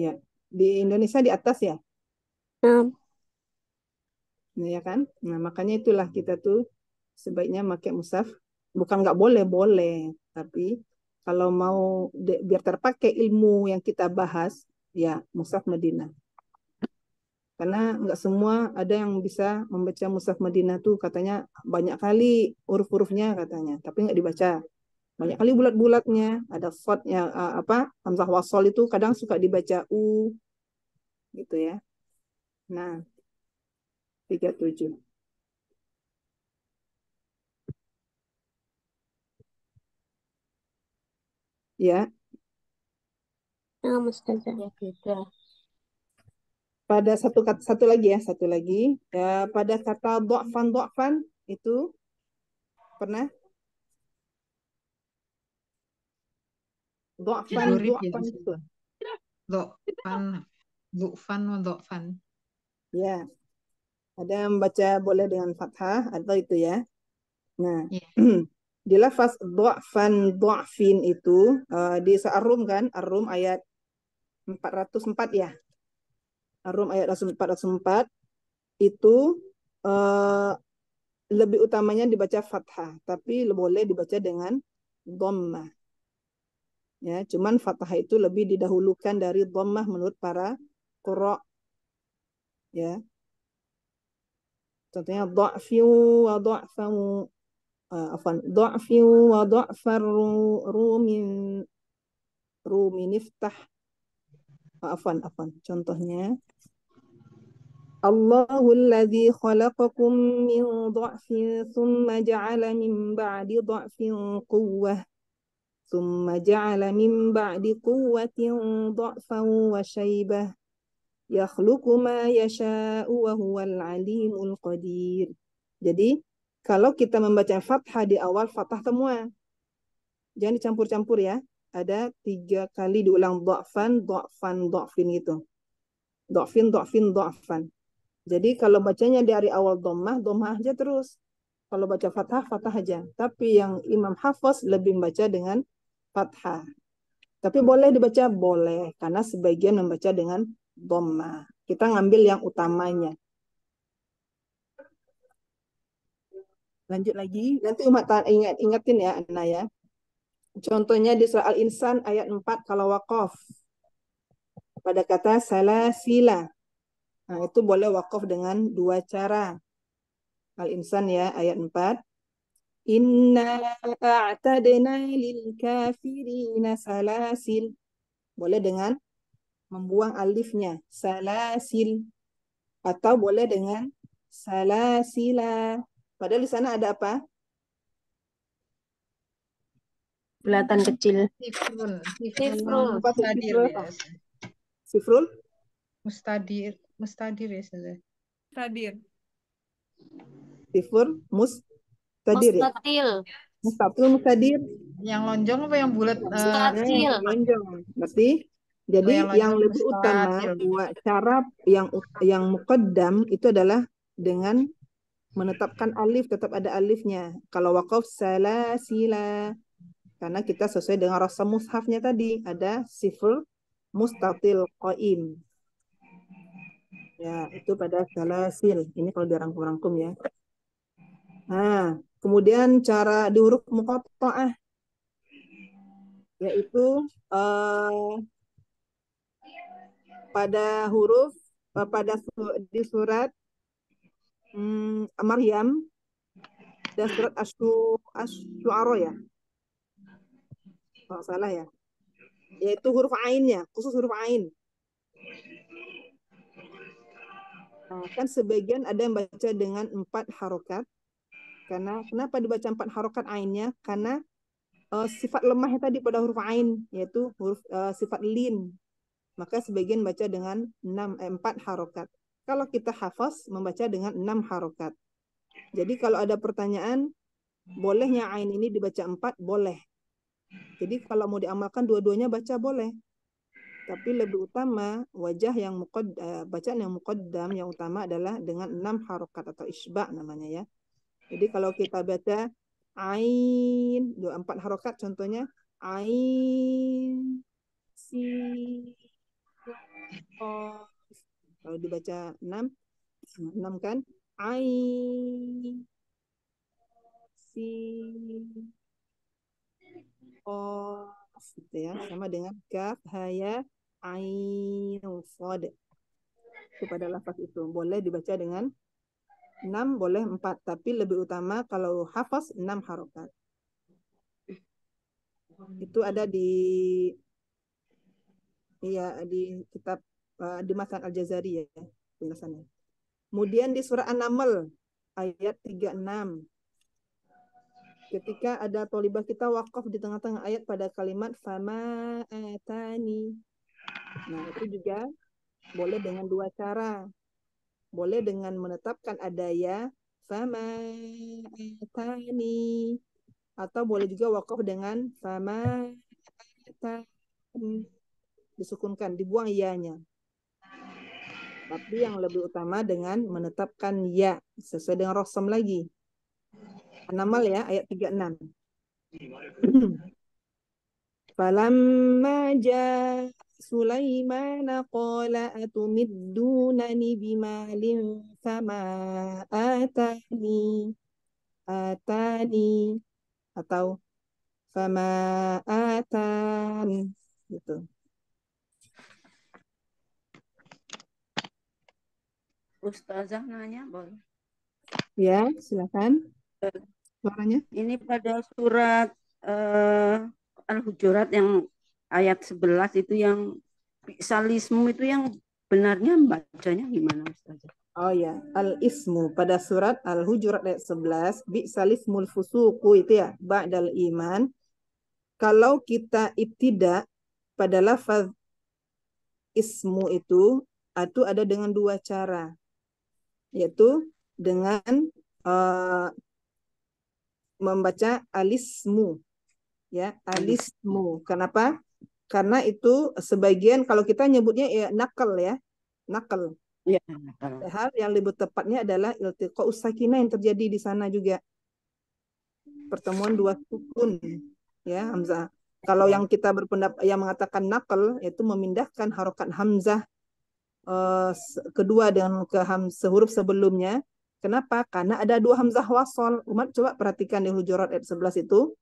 Ya, di Indonesia di atas ya. Hmm. Nah, ya kan? Nah, makanya itulah kita tuh sebaiknya pakai musaf. Bukan nggak boleh, boleh. Tapi kalau mau biar terpakai ilmu yang kita bahas, ya musaf Madinah karena nggak semua ada yang bisa membaca Musaf Madinah tuh katanya banyak kali huruf-hurufnya katanya tapi nggak dibaca banyak kali bulat-bulatnya ada font yang uh, apa hamzah wasol itu kadang suka dibaca u gitu ya nah 37 ya nah, Ya, Mustazah. Ya, gitu pada satu kata satu lagi ya satu lagi ya, pada kata do'fan do'fan itu pernah do'fan ya, do'fan itu do'fan do'fan do'fan ya ada yang baca boleh dengan fathah atau itu ya nah yeah. Ya. di lafaz do'fan do'fin itu uh, di searum kan arum ayat 404 ya Arum ayat 404 itu uh, lebih utamanya dibaca fathah, tapi boleh dibaca dengan dhammah. Ya, cuman fathah itu lebih didahulukan dari dhammah menurut para qurra. Ya. Contohnya dha'fiu wa dha'famu uh, eh, afan dha'fiu wa dha'far rumin rumin iftah afwan afwan contohnya Allahul ladzi khalaqakum min dha'fin thumma ja'ala min ba'di dha'fin quwwah thumma ja'ala min ba'di quwwatin dha'fan wa shaybah yakhluqu ma yasha'u wa huwal alimul qadir. Jadi kalau kita membaca fathah di awal fathah semua. Jangan dicampur-campur ya ada tiga kali diulang do'fan, do'fan, do'fin gitu. Do'fin, do'fin, do'fan. Jadi kalau bacanya dari awal domah, domah aja terus. Kalau baca fathah, fathah aja. Tapi yang Imam hafaz lebih baca dengan fathah. Tapi boleh dibaca? Boleh. Karena sebagian membaca dengan domah. Kita ngambil yang utamanya. Lanjut lagi. Nanti umat ingat ingatin ya, anak ya. Contohnya di surah Al-Insan ayat 4 kalau wakof Pada kata sila. Nah, itu boleh wakof dengan dua cara. Al-Insan ya ayat 4. Inna a'tadna lil kafirina salasil. Boleh dengan membuang alifnya salasil atau boleh dengan salasila. Padahal di sana ada apa? bulatan kecil. Sifrul. Sifrul. Mustadir. Sifrul? Mustadir. Mustadir ya saja. Mustadir. Sifrul Mustadir. mustadir. Mustatil. Mustatil mustadir. Yang lonjong apa yang bulat? Eh, Mustatil. Uh, lonjong. Berarti jadi yang, yang lebih utama buat cara yang yang mukaddam itu adalah dengan menetapkan alif tetap ada alifnya. Kalau wakaf salasila karena kita sesuai dengan rasa mushafnya tadi. Ada siful mustatil qaim. Ya, itu pada salasil. Ini kalau dirangkum-rangkum ya. Nah, kemudian cara di huruf muqatta'ah yaitu uh, pada huruf eh, pada su di surat um, Maryam dan surat Asy-Syu'ara ya kalau salah ya yaitu huruf ainnya khusus huruf ain nah, kan sebagian ada yang baca dengan empat harokat karena kenapa dibaca empat harokat ainnya karena uh, sifat lemahnya tadi pada huruf ain yaitu huruf uh, sifat lin maka sebagian baca dengan enam eh, empat harokat kalau kita hafaz membaca dengan enam harokat jadi kalau ada pertanyaan bolehnya ain ini dibaca empat boleh jadi kalau mau diamalkan dua-duanya baca boleh. Tapi lebih utama wajah yang mukod, eh, bacaan yang mukodam yang utama adalah dengan enam harokat atau isba namanya ya. Jadi kalau kita baca ain dua empat harokat contohnya ain si kalau dibaca enam enam kan ain si qaf gitu ya sama dengan kaf haya ain sod kepada lafaz itu boleh dibaca dengan 6 boleh 4 tapi lebih utama kalau hafaz 6 harokat itu ada di ya di kitab uh, di Masan Al-Jazari ya penjelasannya kemudian di surah An-Naml ayat 36 Ketika ada tolibah kita wakaf di tengah-tengah ayat pada kalimat sama atani. Nah, itu juga boleh dengan dua cara. Boleh dengan menetapkan ada ya sama atani atau boleh juga wakaf dengan sama atani. Disukunkan, dibuang ianya. Tapi yang lebih utama dengan menetapkan ya sesuai dengan rosam lagi Anamal ya ayat 36. Falamma jaa Sulaimana qala atumiddunani bimalin fama atani atani atau fama atan gitu. Ustazah nanya boleh? Ya, silakan. Eh, suaranya? Ini pada surat uh, eh, Al-Hujurat anu, yang ayat 11 itu yang salismu itu yang benarnya bacanya gimana Ustazah? Oh ya, al-ismu pada surat Al-Hujurat ayat 11, bi salismul fusuku itu ya, ba'dal iman. Kalau kita ibtida pada lafaz ismu itu itu ada dengan dua cara yaitu dengan uh, membaca alismu. Ya, alismu. Kenapa? Karena itu sebagian kalau kita nyebutnya ya nakal ya. Nakal. Ya, Hal yang lebih tepatnya adalah iltiqa usakina yang terjadi di sana juga. Pertemuan dua sukun ya hamzah. Kalau yang kita berpendapat yang mengatakan nakal itu memindahkan harokat hamzah eh, kedua dengan ke huruf sebelumnya Kenapa? Karena ada dua hamzah wasol. Umat coba perhatikan di Hujurat ayat 11 itu.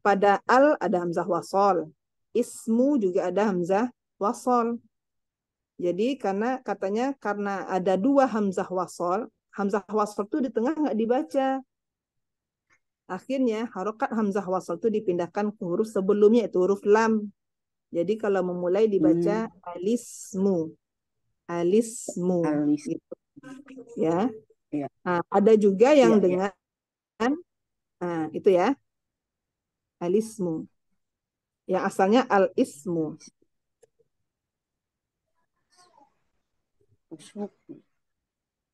Pada al ada hamzah wasol. Ismu juga ada hamzah wasol. Jadi karena katanya karena ada dua hamzah wasol, hamzah wasol itu di tengah nggak dibaca. Akhirnya harokat hamzah wasol itu dipindahkan ke huruf sebelumnya itu huruf lam. Jadi kalau memulai dibaca hmm. alismu. Alismu. Alis. Gitu. Ya. Ya. Uh, ada juga yang ya, dengan ya. Uh, itu ya alismu. Yang asalnya al-ismu.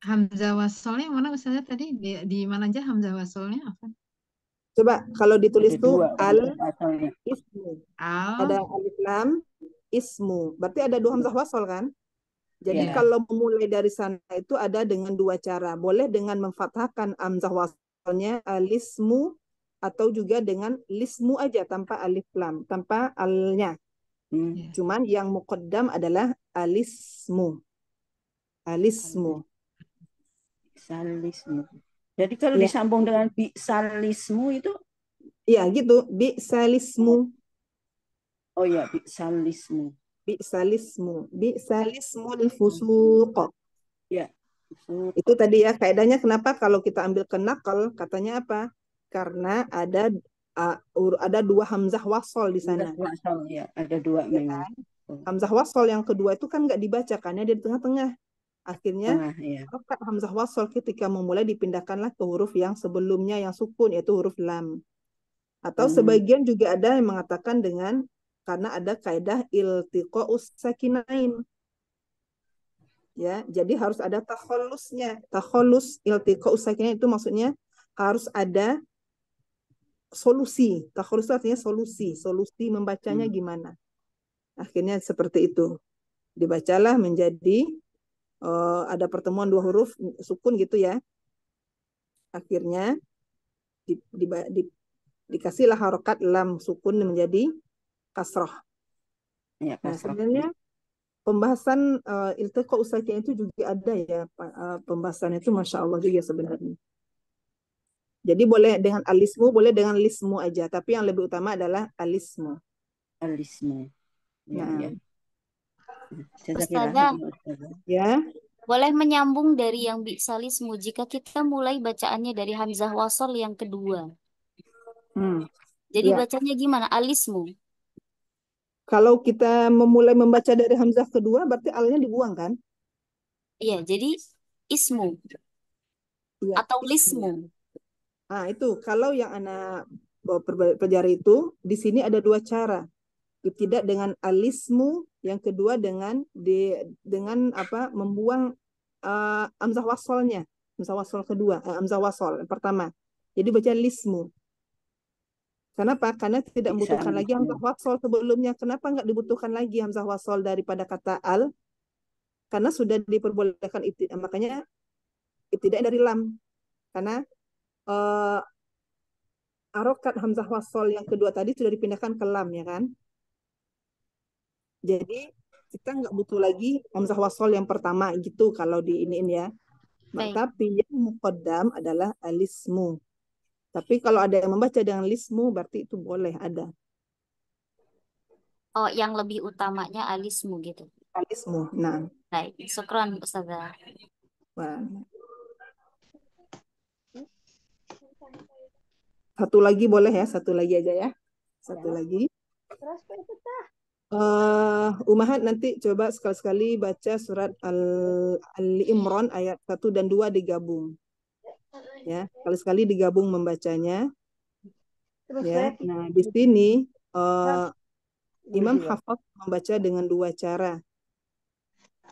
Hamzah wasolnya mana misalnya tadi di, di mana aja Hamzah wasolnya apa? Coba kalau ditulis ada tuh dua, al ismu. Al. Ada alif lam ismu. Berarti ada dua hamzah wasol kan? Jadi yeah. kalau memulai dari sana itu ada dengan dua cara. Boleh dengan memfathahkan amzah wasalnya alismu atau juga dengan lismu aja tanpa alif lam, tanpa alnya. Hmm. Iya. Cuman yang muqaddam adalah alismu. Alismu. Salismu. Jadi kalau yeah. disambung dengan bi salismu itu Iya gitu, bi salismu. Oh ya, salismu salismu salismu bi'salismul fusuq ya itu tadi ya kaidahnya kenapa kalau kita ambil ke nakal katanya apa karena ada uh, ada dua hamzah wasol di sana wasol ya ada dua ya, kan? hamzah wasol yang kedua itu kan nggak dibaca karena ya, dia di tengah-tengah akhirnya ah, iya. hamzah wasol ketika memulai dipindahkanlah ke huruf yang sebelumnya yang sukun yaitu huruf lam atau hmm. sebagian juga ada yang mengatakan dengan karena ada kaidah iltiko usakinain, Ya, jadi harus ada taholusnya, taholus iltiko usakinain itu maksudnya harus ada solusi. taholus artinya solusi, solusi membacanya hmm. gimana. Akhirnya seperti itu. Dibacalah menjadi uh, ada pertemuan dua huruf sukun gitu ya. Akhirnya di, di, di, dikasihlah harokat lam sukun menjadi kasroh. Ya, Nah, sebenarnya pembahasan uh, iltiqa itu juga ada ya uh, pembahasannya itu masya Allah juga sebenarnya. Jadi boleh dengan alismu, boleh dengan lismu aja. Tapi yang lebih utama adalah alismu. Alismu. Ya. Nah. ya. Ustazah. Ya. Boleh menyambung dari yang biksalismu jika kita mulai bacaannya dari Hamzah Wasol yang kedua. Hmm. Jadi ya. bacanya gimana? Alismu. Kalau kita memulai membaca dari hamzah kedua, berarti alnya dibuang kan? Iya, jadi ismu ya. atau lismu. Ah itu kalau yang anak pelajari itu di sini ada dua cara. Tidak dengan alismu, yang kedua dengan di dengan apa membuang uh, eh, amzah wasolnya, amzah wasol kedua, uh, eh, amzah wasol pertama. Jadi baca lismu. Kenapa? Karena tidak iya, membutuhkan lagi iya. hamzah wasol sebelumnya. Kenapa nggak dibutuhkan lagi hamzah wasol daripada kata al? Karena sudah diperbolehkan itu. Makanya tidak dari lam. Karena uh, arokat hamzah wasol yang kedua tadi sudah dipindahkan ke lam ya kan. Jadi kita nggak butuh lagi hamzah wasol yang pertama gitu kalau di ini ya. Baik. Tapi yang mukodam adalah alismu. Tapi kalau ada yang membaca dengan lismu berarti itu boleh ada. Oh, yang lebih utamanya alismu gitu. Alismu. Nah. Baik, syukron Ustazah. Satu lagi boleh ya, satu lagi aja ya. Satu ya. lagi. Uh, Umahat nanti coba sekali-sekali baca surat Al-Imran ayat 1 dan 2 digabung ya kali sekali digabung membacanya Terus ya saya... nah di sini uh, Imam iya. Hafidh membaca dengan dua cara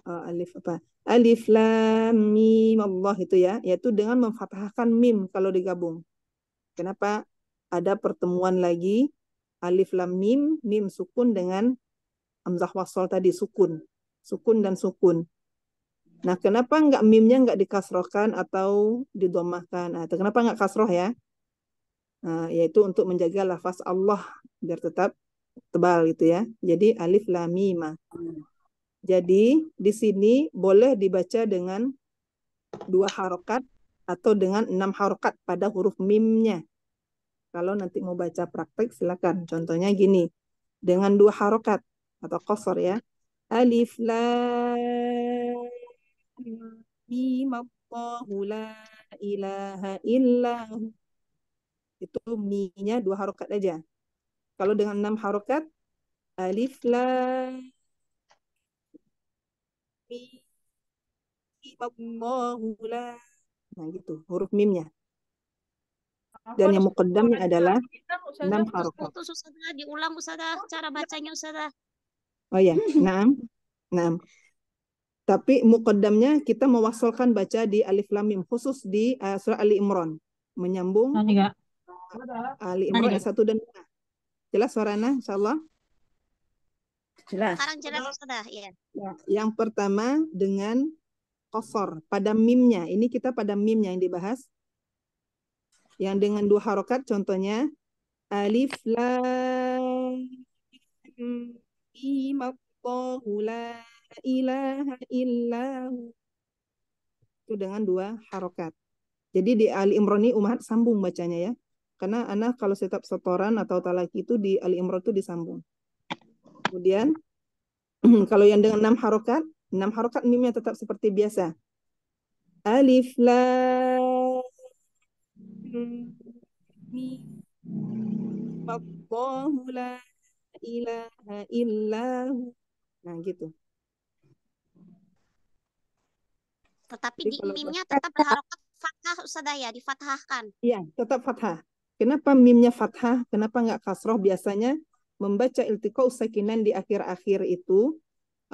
uh, alif apa alif lam mim Allah itu ya yaitu dengan memfathahkan mim kalau digabung kenapa ada pertemuan lagi alif lam mim mim sukun dengan amzah wasol tadi sukun sukun dan sukun Nah, kenapa nggak mimnya nggak dikasrohkan atau didomahkan? Nah, kenapa nggak kasroh ya? Nah, yaitu untuk menjaga lafaz Allah biar tetap tebal gitu ya. Jadi alif lam mim. Nah, jadi di sini boleh dibaca dengan dua harokat atau dengan enam harokat pada huruf mimnya. Kalau nanti mau baca praktek silakan. Contohnya gini, dengan dua harokat atau kosor ya. Alif lam itu mi-nya dua harokat aja. Kalau dengan enam harokat, alif lam mim la. Nah gitu, huruf mimnya. Dan yang mukaddamnya adalah enam harokat. Ustazah, diulang Ustazah, cara bacanya Ustazah. Oh ya, enam. Enam. Tapi mukaddamnya kita mewasalkan baca di Alif Lam Mim khusus di uh, surah Ali Imran menyambung Nani, Ali Imran ayat satu dan dua. Jelas suaranya insyaallah? Jelas. Sekarang jelas sudah, iya. Ya, yang pertama dengan kosor pada mimnya. Ini kita pada mimnya yang dibahas. Yang dengan dua harokat contohnya alif lam mim Allahu la ilaha illahu. Itu dengan dua harokat. Jadi di Ali Imran ini umat sambung bacanya ya. Karena anak kalau setiap setoran atau talak itu di Ali Imran itu disambung. Kemudian kalau yang dengan enam harokat, enam harokat mimnya tetap seperti biasa. Alif la, mim. Allahu la ilaha illahu. Nah gitu. Tetapi di mimnya tetap berharokat fathah Ustazah ya, difathahkan. Iya, tetap fathah. Kenapa mimnya fathah? Kenapa nggak kasroh? Biasanya membaca iltiqa usakinan di akhir-akhir itu,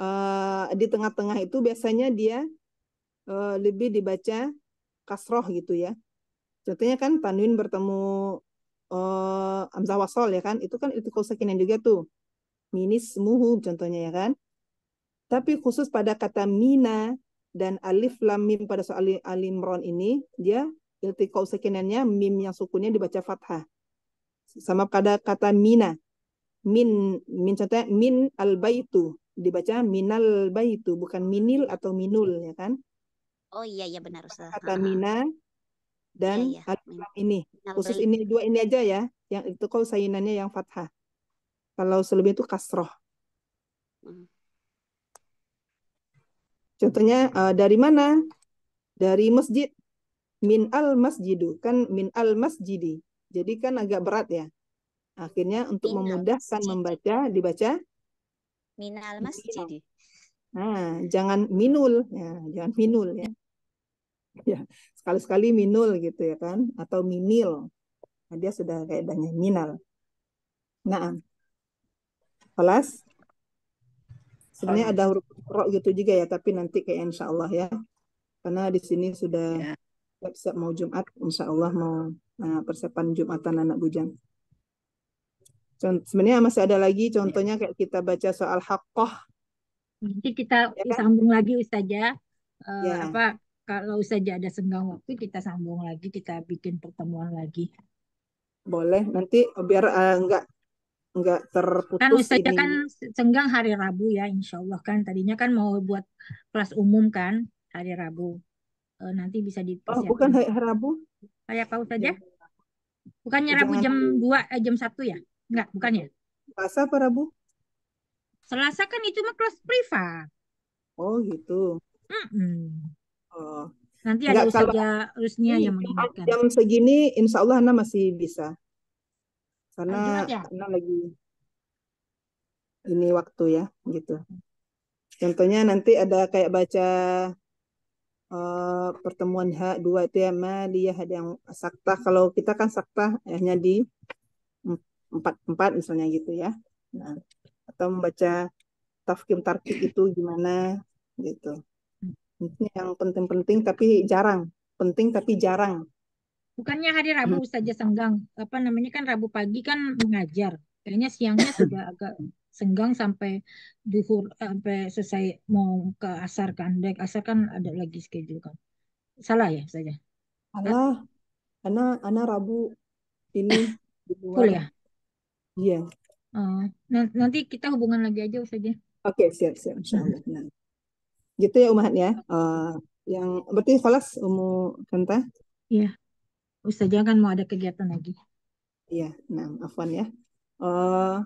uh, di tengah-tengah itu biasanya dia uh, lebih dibaca kasroh gitu ya. Contohnya kan tanwin bertemu uh, eh, amzah wasol ya kan, itu kan iltiqa usakinan juga tuh. Minis muhu contohnya ya kan. Tapi khusus pada kata mina dan alif lam mim pada soal alimron ini dia iltikau sakinannya mim yang sukunnya dibaca fathah sama pada kata mina min min contohnya min al baitu dibaca minal baitu bukan minil atau minul ya kan oh iya iya benar Ustaz. kata mina dan iya, iya. alif ini khusus ini dua ini aja ya yang itu kau sayinannya yang fathah kalau selebihnya itu kasroh hmm. Contohnya uh, dari mana? Dari masjid. Min al masjidu kan min al masjidi. Jadi kan agak berat ya. Akhirnya untuk min memudahkan membaca dibaca min al masjidi. Nah, jangan minul ya, jangan minul ya. Ya, sekali-sekali minul gitu ya kan atau minil. Nah, dia sudah kayak banyak minal. Nah, kelas Sebenarnya ada huruf ro gitu juga ya, tapi nanti kayak insya Allah ya. Karena di sini sudah iya. siap-siap mau Jumat, insya Allah mau uh, persiapan Jumatan anak bujang. sebenarnya masih ada lagi iya. contohnya kayak kita baca soal haqqah. Nanti kita ya kan? sambung lagi Ustazah. Uh, ya. ya. Eh, apa kalau saja ada senggang waktu kita sambung lagi, kita bikin pertemuan lagi. Boleh, nanti biar uh, enggak nggak terputus kan bisa ini. kan senggang hari Rabu ya insya Allah kan tadinya kan mau buat kelas umum kan hari Rabu e, nanti bisa di oh bukan hari Rabu kayak apa saja ya? ya. bukannya ya, Jangan Rabu jam dua eh, jam satu ya nggak bukannya Selasa apa Rabu Selasa kan itu mah kelas privat oh gitu mm -mm. oh nanti ada usaha harusnya yang mengingatkan jam segini insya Allah Ana masih bisa karena ya? karena lagi ini waktu ya gitu. Contohnya nanti ada kayak baca uh, pertemuan H2 itu ya maliyah ada yang sakta. Kalau kita kan sakta hanya eh, di empat empat misalnya gitu ya. Nah, atau membaca tafkim tarkib itu gimana gitu. Ini yang penting-penting tapi jarang, penting tapi jarang Bukannya hari Rabu hmm. saja senggang, apa namanya kan Rabu pagi kan mengajar. Kayaknya siangnya sudah agak senggang sampai duhur sampai selesai mau ke asar kan. Dari asar kan ada lagi schedule kan. Salah ya saja. Ana, kan? ana, ana Rabu ini di Kuliah. Ya? Iya. Uh, nanti kita hubungan lagi aja saja. Oke, okay, siap siap insyaallah. Hmm. Gitu ya Umahat ya. Uh, yang berarti falas umu kenta Iya. Ustaz jangan mau ada kegiatan lagi. Iya, nah, afwan ya. Uh,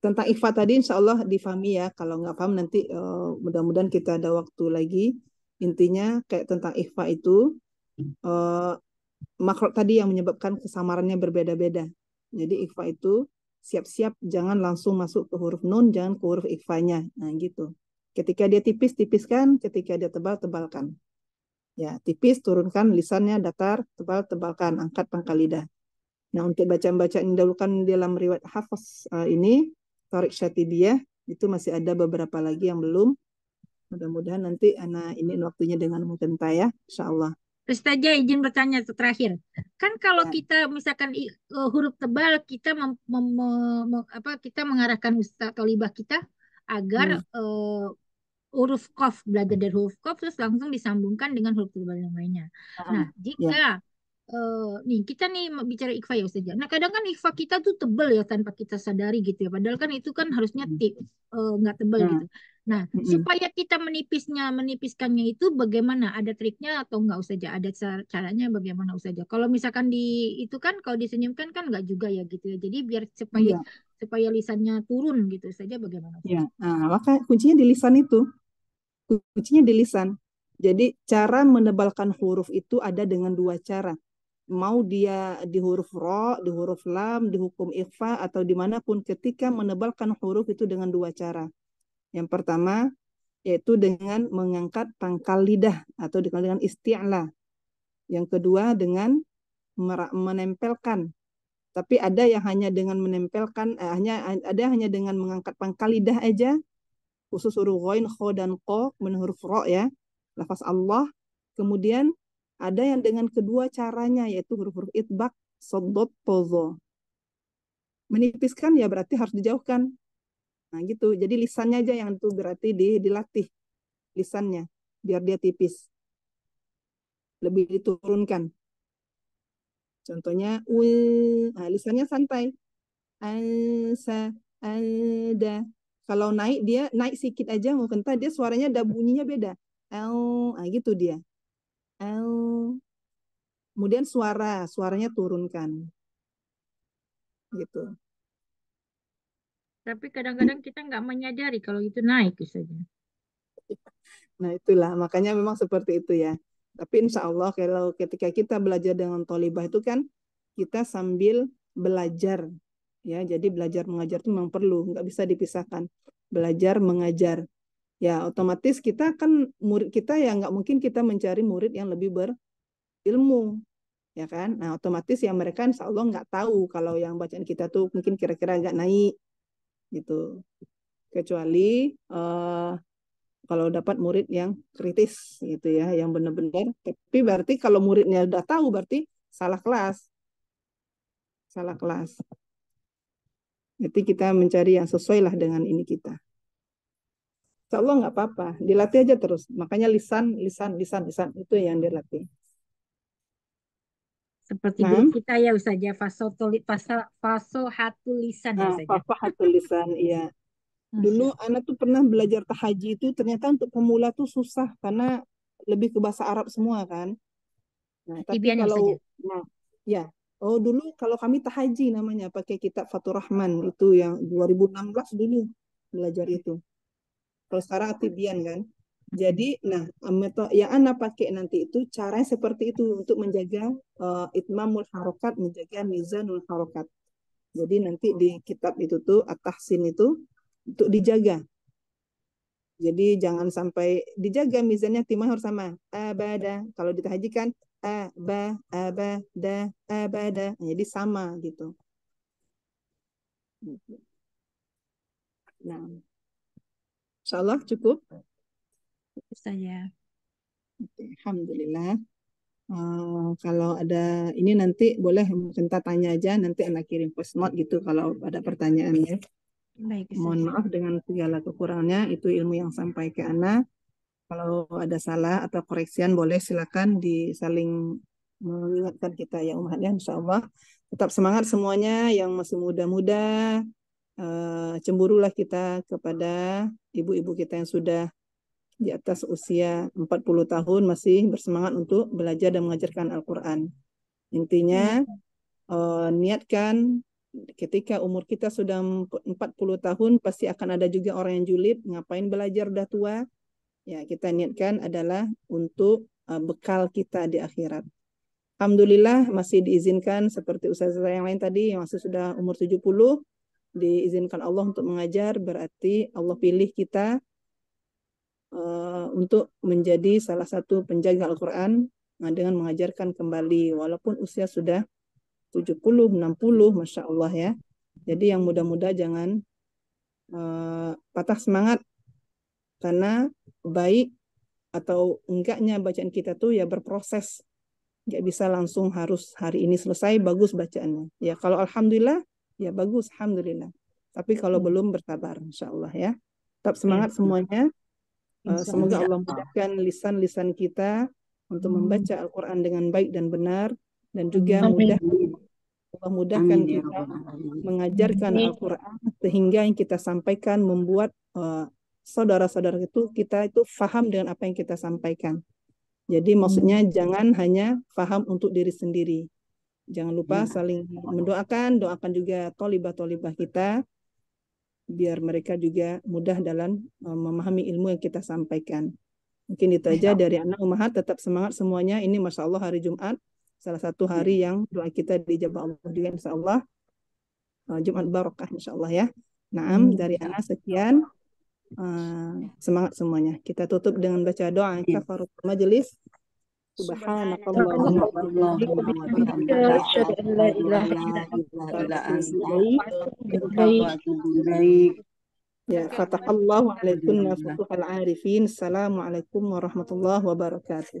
tentang ikhfa tadi insya Allah difahami ya. Kalau nggak paham nanti uh, mudah-mudahan kita ada waktu lagi. Intinya kayak tentang ikhfa itu uh, makhluk tadi yang menyebabkan kesamarannya berbeda-beda. Jadi ikhfa itu siap-siap jangan langsung masuk ke huruf nun, jangan ke huruf ikhfanya. Nah gitu. Ketika dia tipis, tipiskan. Ketika dia tebal, tebalkan. Ya, tipis turunkan lisannya datar, tebal tebalkan, angkat pangkal lidah. Nah, untuk bacaan-bacaan yang dilakukan dalam riwayat hafaz uh, eh, ini, Tarik Syatibiyah, itu masih ada beberapa lagi yang belum. Mudah-mudahan nanti anak ini waktunya dengan mungkin ya, insya Allah. Ustazah izin bertanya terakhir. Kan kalau ya. kita misalkan uh, huruf tebal kita mem, mem, mem, apa kita mengarahkan Ustaz atau kita agar hmm. uh, huruf kof belajar dari huruf kof terus langsung disambungkan dengan huruf global yang lainnya. Uh, nah jika yeah. Ya. uh, nih kita nih bicara ikfa ya saja. Ya. Nah kadang kan ikfa kita tuh tebel ya tanpa kita sadari gitu ya. Padahal kan itu kan harusnya hmm. tip eh, nggak uh, tebel yeah. Hmm. gitu. Nah mm supaya kita menipisnya menipiskannya itu bagaimana? Ada triknya atau nggak usah aja? Ya? Ada caranya bagaimana usah aja? Kalau misalkan di itu kan kalau disenyumkan kan nggak juga ya gitu ya. Jadi biar supaya yeah. supaya lisannya turun gitu saja bagaimana? Ya, nah, maka kuncinya di lisan itu kuncinya di lisan. Jadi cara menebalkan huruf itu ada dengan dua cara. Mau dia di huruf ro, di huruf lam, di hukum ikhfa, atau dimanapun ketika menebalkan huruf itu dengan dua cara. Yang pertama, yaitu dengan mengangkat pangkal lidah atau dikenal dengan isti'la. Yang kedua, dengan menempelkan. Tapi ada yang hanya dengan menempelkan, eh, hanya ada yang hanya dengan mengangkat pangkal lidah aja, khusus huruf ghoin, kho dan ko, kemudian huruf ro ya, lafaz Allah. Kemudian ada yang dengan kedua caranya yaitu huruf-huruf itbak, sodot, tozo. Menipiskan ya berarti harus dijauhkan. Nah gitu, jadi lisannya aja yang itu berarti di, dilatih lisannya biar dia tipis. Lebih diturunkan. Contohnya, ul, nah, lisannya santai. Ansa, ada, kalau naik dia naik sedikit aja mau kentah dia suaranya ada bunyinya beda. L, nah gitu dia. L, Kemudian suara, suaranya turunkan. Gitu. Tapi kadang-kadang kita nggak menyadari kalau itu naik saja. Nah itulah makanya memang seperti itu ya. Tapi insya Allah kalau ketika kita belajar dengan tolibah itu kan kita sambil belajar ya jadi belajar mengajar itu memang perlu nggak bisa dipisahkan belajar mengajar ya otomatis kita kan murid kita ya nggak mungkin kita mencari murid yang lebih berilmu ya kan nah otomatis ya mereka insya Allah nggak tahu kalau yang bacaan kita tuh mungkin kira-kira nggak naik gitu kecuali uh, kalau dapat murid yang kritis gitu ya, yang benar-benar. Tapi berarti kalau muridnya udah tahu berarti salah kelas. Salah kelas nanti kita mencari yang sesuai lah dengan ini kita. Insya Allah nggak apa-apa, dilatih aja terus. Makanya lisan, lisan, lisan, lisan itu yang dilatih. Seperti nah. kita ya usaha Ustaz ya. faso fasohatul lisan. Nah, ya. fasohatul lisan, iya. Dulu anak tuh pernah belajar tahaji itu ternyata untuk pemula tuh susah karena lebih ke bahasa Arab semua kan. Nah, tapi Ibiannya kalau ya? nah, ya, Oh dulu kalau kami tahaji namanya pakai kitab Fatur Rahman itu yang 2016 dulu belajar itu. Kalau sekarang Atibian kan. Jadi nah metode yang anak pakai nanti itu caranya seperti itu untuk menjaga uh, itmamul harokat, menjaga mizanul harokat. Jadi nanti di kitab itu tuh atahsin itu untuk dijaga. Jadi jangan sampai dijaga mizannya timah harus sama. Abada kalau ditahajikan aba abada abada jadi sama gitu nah Insya Allah cukup saja ya. Alhamdulillah Uh, kalau ada ini nanti boleh mungkin tanya aja nanti anak kirim post note gitu kalau ada pertanyaannya. Baik, Mohon ya. maaf dengan segala kekurangannya itu ilmu yang sampai ke anak. Kalau ada salah atau koreksian boleh silakan disaling mengingatkan kita ya umat ya insya Allah. Tetap semangat semuanya yang masih muda-muda. Eh, cemburulah kita kepada ibu-ibu kita yang sudah di atas usia 40 tahun masih bersemangat untuk belajar dan mengajarkan Al-Quran. Intinya hmm. eh, niatkan ketika umur kita sudah 40 tahun pasti akan ada juga orang yang julid ngapain belajar udah tua ya kita niatkan adalah untuk uh, bekal kita di akhirat. Alhamdulillah masih diizinkan seperti usaha saya yang lain tadi yang masih sudah umur 70 diizinkan Allah untuk mengajar berarti Allah pilih kita uh, untuk menjadi salah satu penjaga Al-Qur'an nah, dengan mengajarkan kembali walaupun usia sudah 70, 60, Masya Allah ya. Jadi yang muda-muda jangan uh, patah semangat karena baik atau enggaknya bacaan kita tuh ya berproses nggak bisa langsung harus hari ini selesai bagus bacaannya ya kalau alhamdulillah ya bagus alhamdulillah tapi kalau hmm. belum bersabar insyaallah ya tetap iya, semangat iya. semuanya uh, semoga Allah mudahkan lisan-lisan kita untuk hmm. membaca Al-Quran dengan baik dan benar dan juga mudah Allah mudahkan Amin. Ya kita mengajarkan Al-Quran sehingga yang kita sampaikan membuat uh, saudara-saudara itu kita itu faham dengan apa yang kita sampaikan. Jadi maksudnya hmm. jangan hanya faham untuk diri sendiri. Jangan lupa hmm. saling mendoakan, doakan juga tolibah-tolibah kita biar mereka juga mudah dalam e, memahami ilmu yang kita sampaikan. Mungkin itu aja ya. dari anak umahat tetap semangat semuanya. Ini masya Allah hari Jumat salah satu hari hmm. yang doa kita dijabah Allah juga insya Allah. E, Jumat barokah insya Allah ya. Naam dari anak sekian. Gitu ah, semangat semuanya. Kita tutup dengan baca doa iya. kafarat majelis. Subhanakallahumma Ya, Assalamualaikum warahmatullahi wabarakatuh.